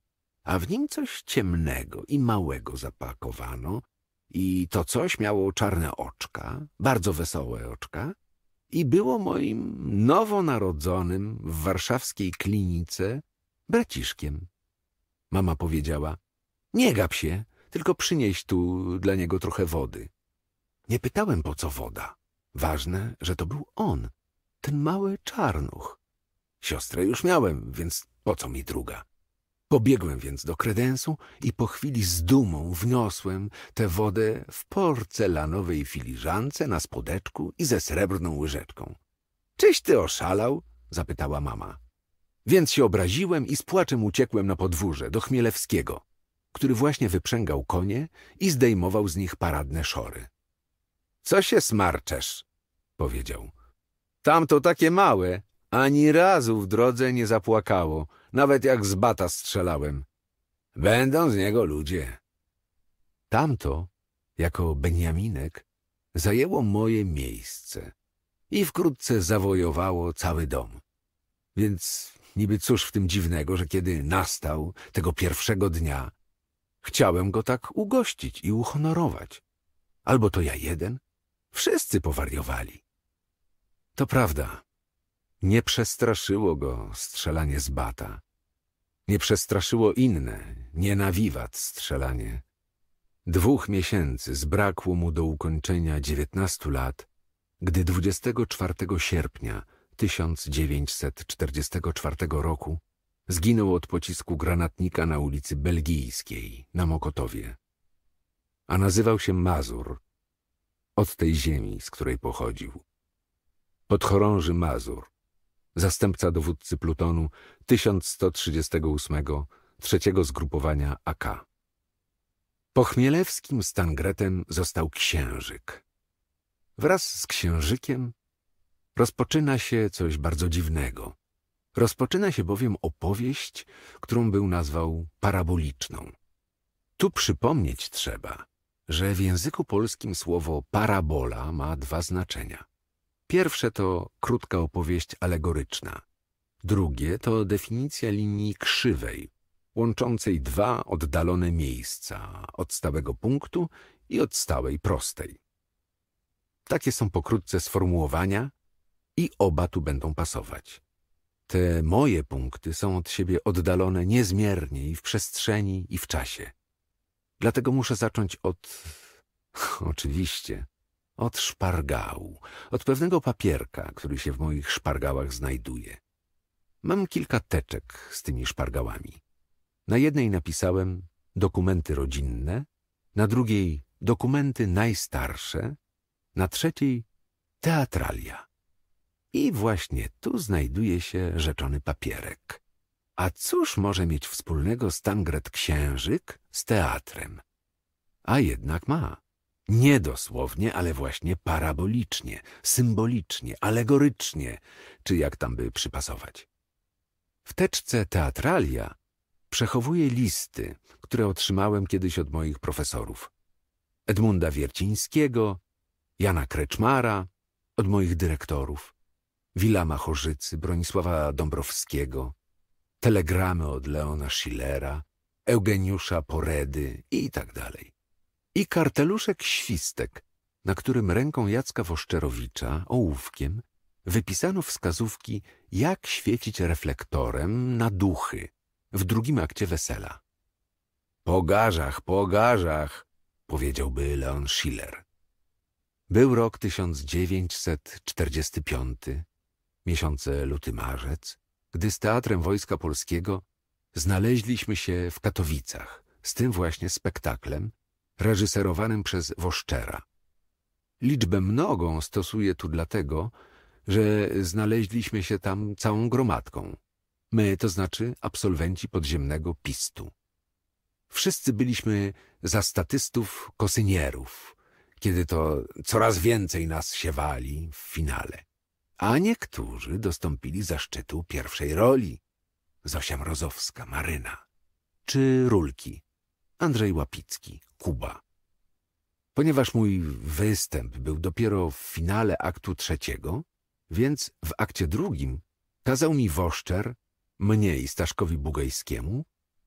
a w nim coś ciemnego i małego zapakowano i to coś miało czarne oczka, bardzo wesołe oczka i było moim nowonarodzonym w warszawskiej klinice braciszkiem. Mama powiedziała, nie gap się, tylko przynieś tu dla niego trochę wody. Nie pytałem, po co woda. Ważne, że to był on, ten mały czarnuch. Siostrę już miałem, więc po co mi druga? Pobiegłem więc do kredensu i po chwili z dumą wniosłem tę wodę w porcelanowej filiżance na spodeczku i ze srebrną łyżeczką. — Czyś ty oszalał? — zapytała mama. Więc się obraziłem i z płaczem uciekłem na podwórze, do Chmielewskiego który właśnie wyprzęgał konie i zdejmował z nich paradne szory. — Co się smarczesz? — powiedział. — Tamto takie małe. Ani razu w drodze nie zapłakało, nawet jak z bata strzelałem. Będą z niego ludzie. Tamto, jako Beniaminek, zajęło moje miejsce i wkrótce zawojowało cały dom. Więc niby cóż w tym dziwnego, że kiedy nastał tego pierwszego dnia, Chciałem go tak ugościć i uhonorować. Albo to ja jeden? Wszyscy powariowali. To prawda. Nie przestraszyło go strzelanie z bata. Nie przestraszyło inne, nie na wiwat strzelanie. Dwóch miesięcy zbrakło mu do ukończenia dziewiętnastu lat, gdy 24 sierpnia 1944 roku Zginął od pocisku granatnika na ulicy Belgijskiej, na Mokotowie. A nazywał się Mazur, od tej ziemi, z której pochodził. Podchorąży Mazur, zastępca dowódcy plutonu 1138, trzeciego zgrupowania AK. Po chmielewskim Stangretem został księżyk. Wraz z księżykiem rozpoczyna się coś bardzo dziwnego – Rozpoczyna się bowiem opowieść, którą był nazwał paraboliczną. Tu przypomnieć trzeba, że w języku polskim słowo parabola ma dwa znaczenia. Pierwsze to krótka opowieść alegoryczna. Drugie to definicja linii krzywej, łączącej dwa oddalone miejsca od stałego punktu i od stałej prostej. Takie są pokrótce sformułowania i oba tu będą pasować. Te moje punkty są od siebie oddalone niezmiernie i w przestrzeni, i w czasie. Dlatego muszę zacząć od. <laughs> oczywiście. Od szpargału, od pewnego papierka, który się w moich szpargałach znajduje. Mam kilka teczek z tymi szpargałami. Na jednej napisałem dokumenty rodzinne, na drugiej dokumenty najstarsze, na trzeciej teatralia. I właśnie tu znajduje się rzeczony papierek. A cóż może mieć wspólnego Stangret Księżyk z teatrem? A jednak ma. Nie dosłownie, ale właśnie parabolicznie, symbolicznie, alegorycznie, czy jak tam by przypasować. W teczce teatralia przechowuję listy, które otrzymałem kiedyś od moich profesorów. Edmunda Wiercińskiego, Jana Kreczmara, od moich dyrektorów. Wilama Chorzycy, Bronisława Dąbrowskiego, telegramy od Leona Schillera, Eugeniusza Poredy i tak dalej. I karteluszek świstek, na którym ręką Jacka Woszczerowicza, ołówkiem, wypisano wskazówki, jak świecić reflektorem na duchy w drugim akcie wesela. Po garzach, po garzach, powiedziałby Leon Schiller. Był rok 1945, miesiące luty-marzec, gdy z Teatrem Wojska Polskiego znaleźliśmy się w Katowicach z tym właśnie spektaklem reżyserowanym przez Woszczera. Liczbę mnogą stosuję tu dlatego, że znaleźliśmy się tam całą gromadką. My, to znaczy absolwenci podziemnego pistu. Wszyscy byliśmy za statystów kosynierów, kiedy to coraz więcej nas się wali w finale a niektórzy dostąpili zaszczytu pierwszej roli. Zosia Mrozowska, Maryna, czy Rulki, Andrzej Łapicki, Kuba. Ponieważ mój występ był dopiero w finale aktu trzeciego, więc w akcie drugim kazał mi Woszczer, mnie i Staszkowi Bugajskiemu,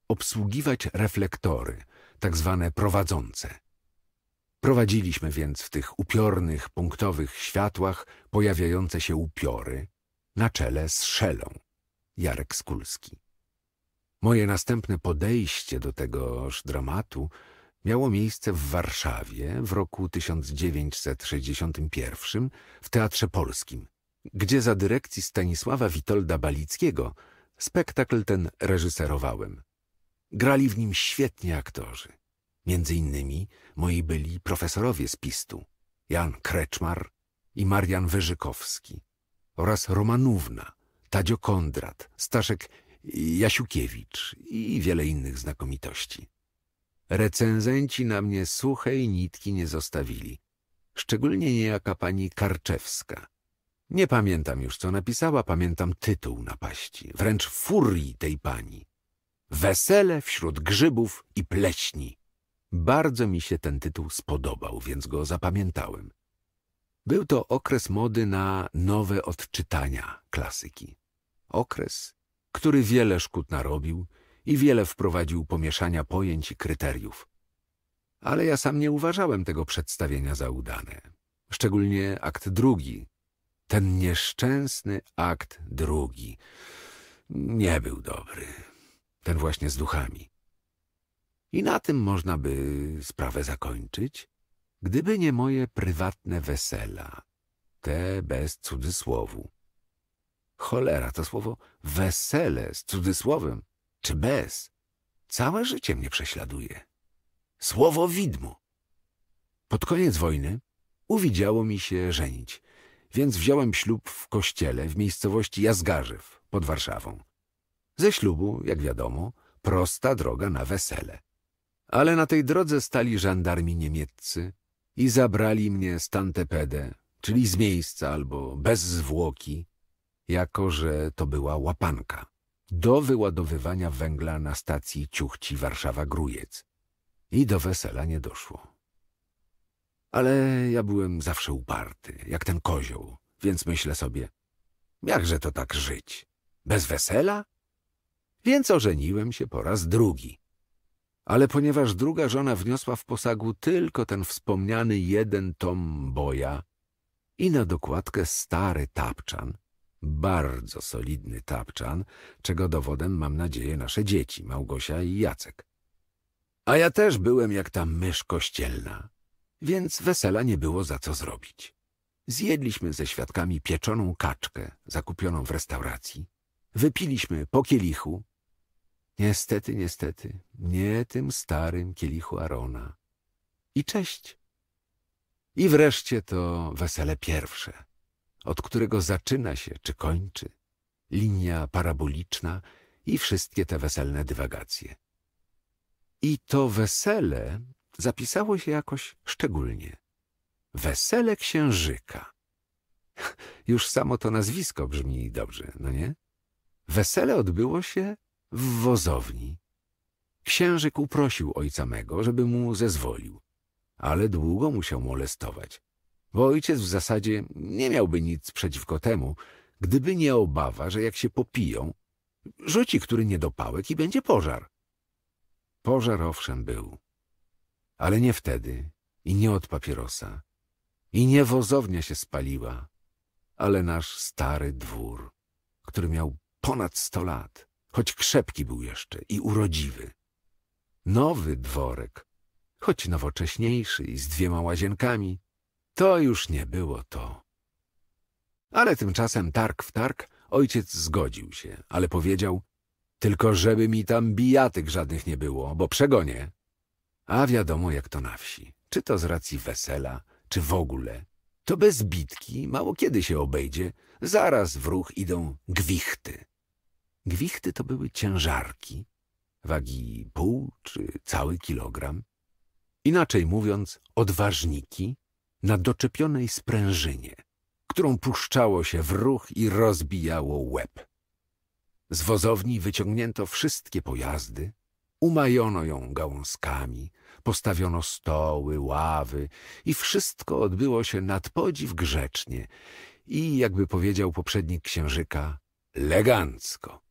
obsługiwać reflektory, tak zwane prowadzące – Prowadziliśmy więc w tych upiornych, punktowych światłach pojawiające się upiory, na czele z szelą, Jarek Skulski. Moje następne podejście do tegoż dramatu miało miejsce w Warszawie w roku 1961 w Teatrze Polskim, gdzie za dyrekcji Stanisława Witolda Balickiego spektakl ten reżyserowałem. Grali w nim świetni aktorzy między innymi moi byli profesorowie z PiStu, Jan Kreczmar i Marian Wyżykowski oraz Romanówna, Tadzio Kondrat, Staszek Jasiukiewicz i wiele innych znakomitości. Recenzenci na mnie suchej nitki nie zostawili, szczególnie niejaka pani Karczewska. Nie pamiętam już, co napisała, pamiętam tytuł napaści, wręcz furii tej pani. Wesele wśród grzybów i pleśni. Bardzo mi się ten tytuł spodobał, więc go zapamiętałem. Był to okres mody na nowe odczytania klasyki. Okres, który wiele szkód narobił i wiele wprowadził pomieszania pojęć i kryteriów. Ale ja sam nie uważałem tego przedstawienia za udane. Szczególnie akt drugi. Ten nieszczęsny akt drugi. Nie był dobry. Ten właśnie z duchami. I na tym można by sprawę zakończyć, gdyby nie moje prywatne wesela, te bez cudzysłowu. Cholera, to słowo wesele z cudzysłowem, czy bez, całe życie mnie prześladuje. Słowo widmo. Pod koniec wojny uwidziało mi się żenić, więc wziąłem ślub w kościele w miejscowości Jazgarzyw pod Warszawą. Ze ślubu, jak wiadomo, prosta droga na wesele. Ale na tej drodze stali żandarmi niemieccy i zabrali mnie z Tantepedę, czyli z miejsca albo bez zwłoki, jako że to była łapanka, do wyładowywania węgla na stacji Ciuchci Warszawa-Grujec. I do wesela nie doszło. Ale ja byłem zawsze uparty, jak ten kozioł, więc myślę sobie, jakże to tak żyć? Bez wesela? Więc ożeniłem się po raz drugi ale ponieważ druga żona wniosła w posagu tylko ten wspomniany jeden tom boja i na dokładkę stary tapczan, bardzo solidny tapczan, czego dowodem mam nadzieję nasze dzieci, Małgosia i Jacek. A ja też byłem jak ta mysz kościelna, więc wesela nie było za co zrobić. Zjedliśmy ze świadkami pieczoną kaczkę zakupioną w restauracji, wypiliśmy po kielichu Niestety, niestety, nie tym starym kielichu Arona. I cześć. I wreszcie to wesele pierwsze, od którego zaczyna się czy kończy linia paraboliczna i wszystkie te weselne dywagacje. I to wesele zapisało się jakoś szczególnie. Wesele księżyka. <laughs> Już samo to nazwisko brzmi dobrze, no nie? Wesele odbyło się w wozowni. Księżyk uprosił ojca mego, żeby mu zezwolił, ale długo musiał molestować, bo ojciec w zasadzie nie miałby nic przeciwko temu, gdyby nie obawa, że jak się popiją, rzuci który niedopałek i będzie pożar. Pożar owszem był, ale nie wtedy i nie od papierosa. I nie wozownia się spaliła, ale nasz stary dwór, który miał ponad sto lat choć krzepki był jeszcze i urodziwy. Nowy dworek, choć nowocześniejszy i z dwiema łazienkami, to już nie było to. Ale tymczasem targ w targ ojciec zgodził się, ale powiedział tylko żeby mi tam bijatyk żadnych nie było, bo przegonię. A wiadomo jak to na wsi, czy to z racji wesela, czy w ogóle. To bez bitki mało kiedy się obejdzie, zaraz w ruch idą gwichty. Gwichty to były ciężarki, wagi pół czy cały kilogram. Inaczej mówiąc, odważniki na doczepionej sprężynie, którą puszczało się w ruch i rozbijało łeb. Z wozowni wyciągnięto wszystkie pojazdy, umajono ją gałązkami, postawiono stoły, ławy i wszystko odbyło się nad podziw grzecznie i, jakby powiedział poprzednik księżyka, elegancko.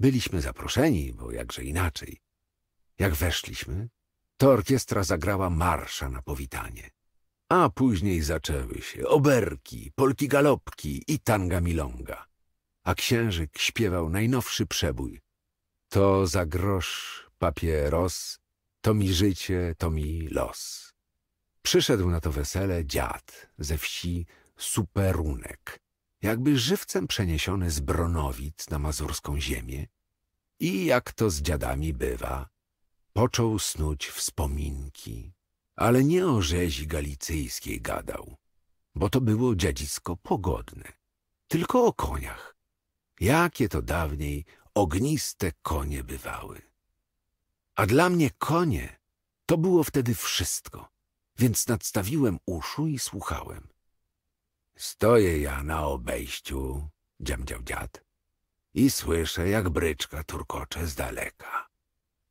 Byliśmy zaproszeni, bo jakże inaczej. Jak weszliśmy, to orkiestra zagrała marsza na powitanie. A później zaczęły się oberki, polki galopki i tanga milonga. A księżyk śpiewał najnowszy przebój. To za grosz, papieros, to mi życie, to mi los. Przyszedł na to wesele dziad ze wsi Superunek, jakby żywcem przeniesiony z Bronowic na mazurską ziemię i, jak to z dziadami bywa, począł snuć wspominki. Ale nie o rzezi galicyjskiej gadał, bo to było dziadzisko pogodne, tylko o koniach. Jakie to dawniej ogniste konie bywały. A dla mnie konie to było wtedy wszystko, więc nadstawiłem uszu i słuchałem. Stoję ja na obejściu, dziemdział dziad, i słyszę, jak bryczka turkocze z daleka.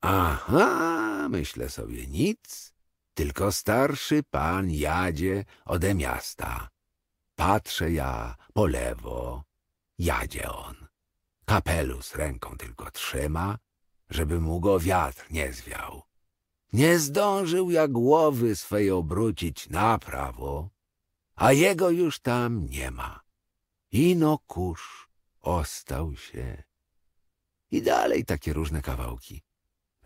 Aha, myślę sobie, nic, tylko starszy pan jadzie ode miasta. Patrzę ja po lewo, jadzie on. Kapelus ręką tylko trzyma, żeby mu go wiatr nie zwiał. Nie zdążył ja głowy swej obrócić na prawo, a jego już tam nie ma. Ino kurz ostał się. I dalej takie różne kawałki,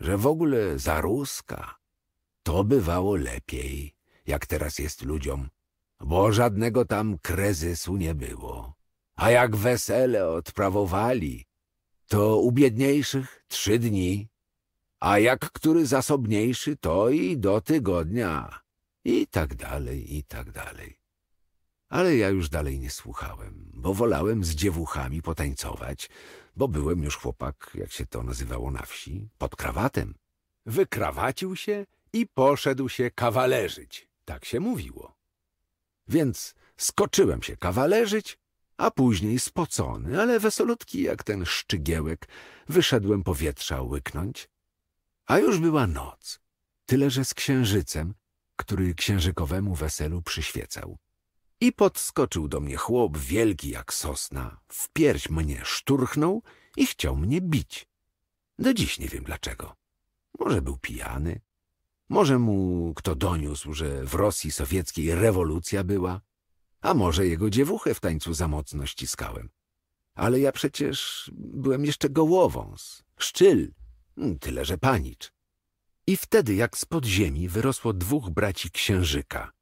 że w ogóle zaruska to bywało lepiej, jak teraz jest ludziom, bo żadnego tam kryzysu nie było. A jak wesele odprawowali, to u biedniejszych trzy dni, a jak który zasobniejszy, to i do tygodnia, i tak dalej, i tak dalej. Ale ja już dalej nie słuchałem, bo wolałem z dziewuchami potańcować, bo byłem już chłopak, jak się to nazywało na wsi, pod krawatem. Wykrawacił się i poszedł się kawalerzyć, tak się mówiło. Więc skoczyłem się kawalerzyć, a później spocony, ale wesolutki jak ten szczygiełek, wyszedłem powietrza łyknąć. A już była noc, tyle że z księżycem, który księżykowemu weselu przyświecał. I podskoczył do mnie chłop wielki jak sosna, w pierś mnie szturchnął i chciał mnie bić. Do dziś nie wiem dlaczego. Może był pijany, może mu kto doniósł, że w Rosji sowieckiej rewolucja była, a może jego dziewuchę w tańcu za mocno ściskałem. Ale ja przecież byłem jeszcze gołowąs, szczyl, hmm, tyle że panicz. I wtedy jak z podziemi wyrosło dwóch braci księżyka,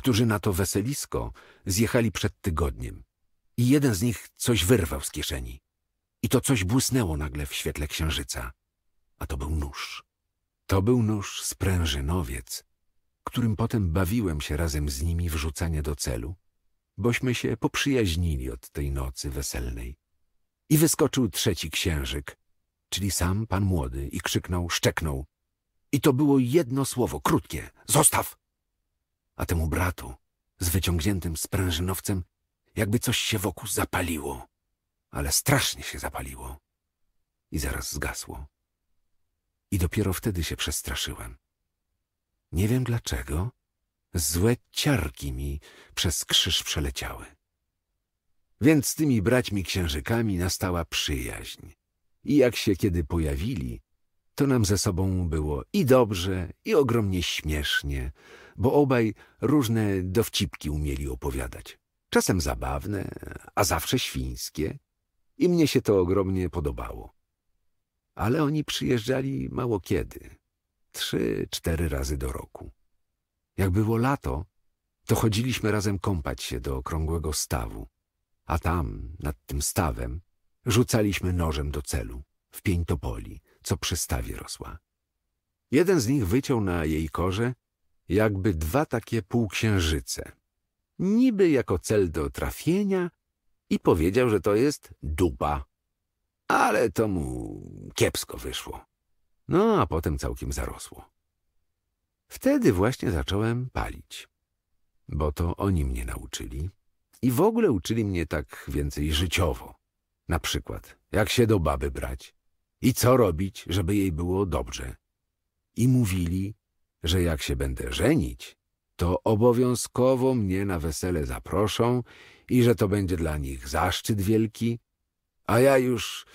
którzy na to weselisko zjechali przed tygodniem. I jeden z nich coś wyrwał z kieszeni. I to coś błysnęło nagle w świetle księżyca. A to był nóż. To był nóż sprężynowiec, którym potem bawiłem się razem z nimi w rzucanie do celu, bośmy się poprzyjaźnili od tej nocy weselnej. I wyskoczył trzeci księżyk, czyli sam pan młody, i krzyknął, szczeknął. I to było jedno słowo, krótkie. Zostaw! a temu bratu z wyciągniętym sprężynowcem jakby coś się wokół zapaliło, ale strasznie się zapaliło i zaraz zgasło. I dopiero wtedy się przestraszyłem. Nie wiem dlaczego, złe ciarki mi przez krzyż przeleciały. Więc z tymi braćmi księżykami nastała przyjaźń. I jak się kiedy pojawili, to nam ze sobą było i dobrze, i ogromnie śmiesznie, bo obaj różne dowcipki umieli opowiadać. Czasem zabawne, a zawsze świńskie. I mnie się to ogromnie podobało. Ale oni przyjeżdżali mało kiedy. Trzy, cztery razy do roku. Jak było lato, to chodziliśmy razem kąpać się do okrągłego stawu, a tam, nad tym stawem, rzucaliśmy nożem do celu, w pień topoli, co przy stawie rosła. Jeden z nich wyciął na jej korze jakby dwa takie półksiężyce. Niby jako cel do trafienia i powiedział, że to jest dupa. Ale to mu kiepsko wyszło. No, a potem całkiem zarosło. Wtedy właśnie zacząłem palić, bo to oni mnie nauczyli i w ogóle uczyli mnie tak więcej życiowo. Na przykład, jak się do baby brać i co robić, żeby jej było dobrze. I mówili, że jak się będę żenić, to obowiązkowo mnie na wesele zaproszą i że to będzie dla nich zaszczyt wielki, a ja już,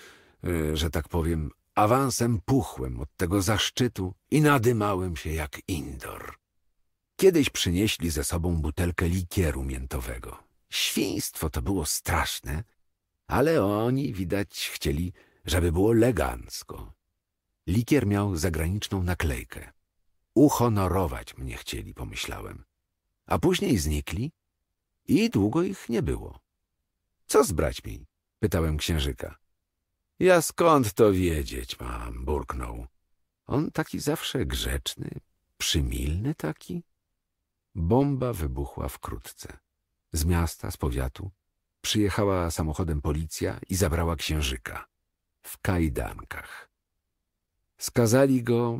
y, że tak powiem, awansem puchłem od tego zaszczytu i nadymałem się jak indor. Kiedyś przynieśli ze sobą butelkę likieru miętowego. Świństwo to było straszne, ale oni, widać, chcieli, żeby było elegancko. Likier miał zagraniczną naklejkę. Uhonorować mnie chcieli, pomyślałem. A później znikli i długo ich nie było. Co z braćmi? Pytałem księżyka. Ja skąd to wiedzieć mam, burknął. On taki zawsze grzeczny, przymilny taki. Bomba wybuchła wkrótce. Z miasta, z powiatu, przyjechała samochodem policja i zabrała księżyka. W kajdankach. Skazali go,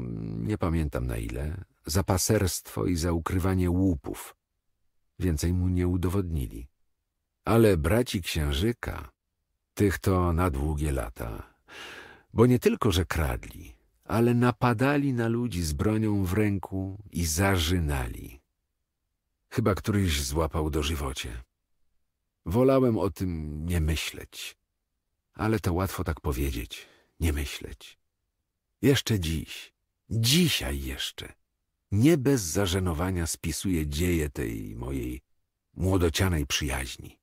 nie pamiętam na ile, za paserstwo i za ukrywanie łupów. Więcej mu nie udowodnili. Ale braci księżyka, tych to na długie lata, bo nie tylko, że kradli, ale napadali na ludzi z bronią w ręku i zarzynali. Chyba któryś złapał dożywocie. Wolałem o tym nie myśleć, ale to łatwo tak powiedzieć, nie myśleć. Jeszcze dziś, dzisiaj jeszcze, nie bez zażenowania spisuje dzieje tej mojej młodocianej przyjaźni.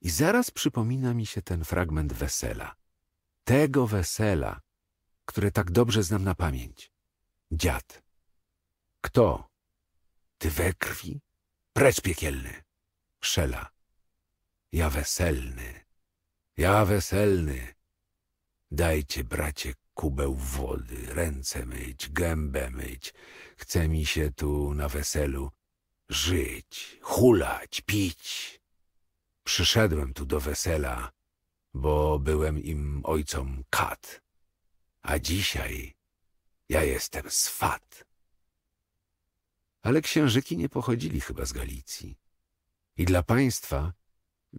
I zaraz przypomina mi się ten fragment wesela. Tego wesela, które tak dobrze znam na pamięć. Dziad. Kto? Ty we krwi? Precz piekielny. Szela. Ja weselny. Ja weselny. Dajcie, bracie, kubeł wody, ręce myć, gębę myć. Chce mi się tu na weselu żyć, hulać, pić. Przyszedłem tu do wesela, bo byłem im ojcom kat, a dzisiaj ja jestem swat. Ale księżyki nie pochodzili chyba z Galicji i dla państwa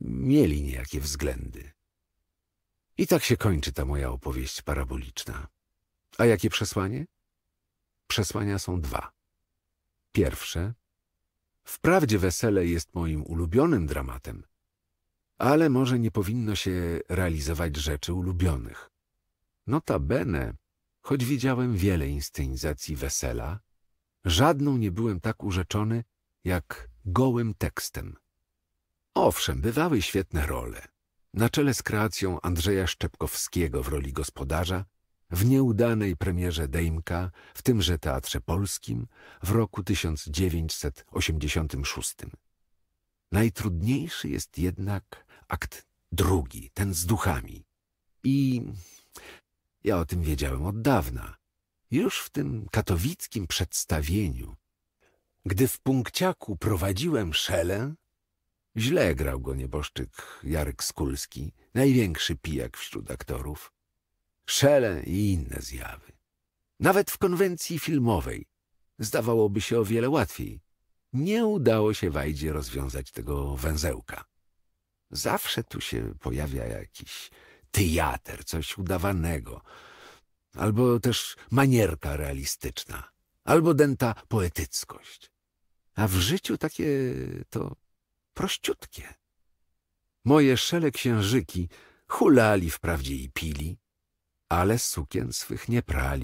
mieli niejakie względy. I tak się kończy ta moja opowieść paraboliczna. A jakie przesłanie? Przesłania są dwa. Pierwsze. Wprawdzie wesele jest moim ulubionym dramatem, ale może nie powinno się realizować rzeczy ulubionych. Notabene, choć widziałem wiele inscenizacji wesela, żadną nie byłem tak urzeczony jak gołym tekstem. Owszem, bywały świetne role, na czele z kreacją Andrzeja Szczepkowskiego w roli gospodarza, w nieudanej premierze Dejmka w tymże Teatrze Polskim w roku 1986. Najtrudniejszy jest jednak akt drugi, ten z duchami. I ja o tym wiedziałem od dawna. Już w tym katowickim przedstawieniu, gdy w punkciaku prowadziłem szelę, Źle grał go nieboszczyk Jarek Skulski, największy pijak wśród aktorów. Szele i inne zjawy. Nawet w konwencji filmowej zdawałoby się o wiele łatwiej. Nie udało się Wajdzie rozwiązać tego węzełka. Zawsze tu się pojawia jakiś teatr, coś udawanego, albo też manierka realistyczna, albo dęta poetyckość. A w życiu takie to prościutkie. Moje szele księżyki hulali wprawdzie i pili, ale sukien swych nie prali.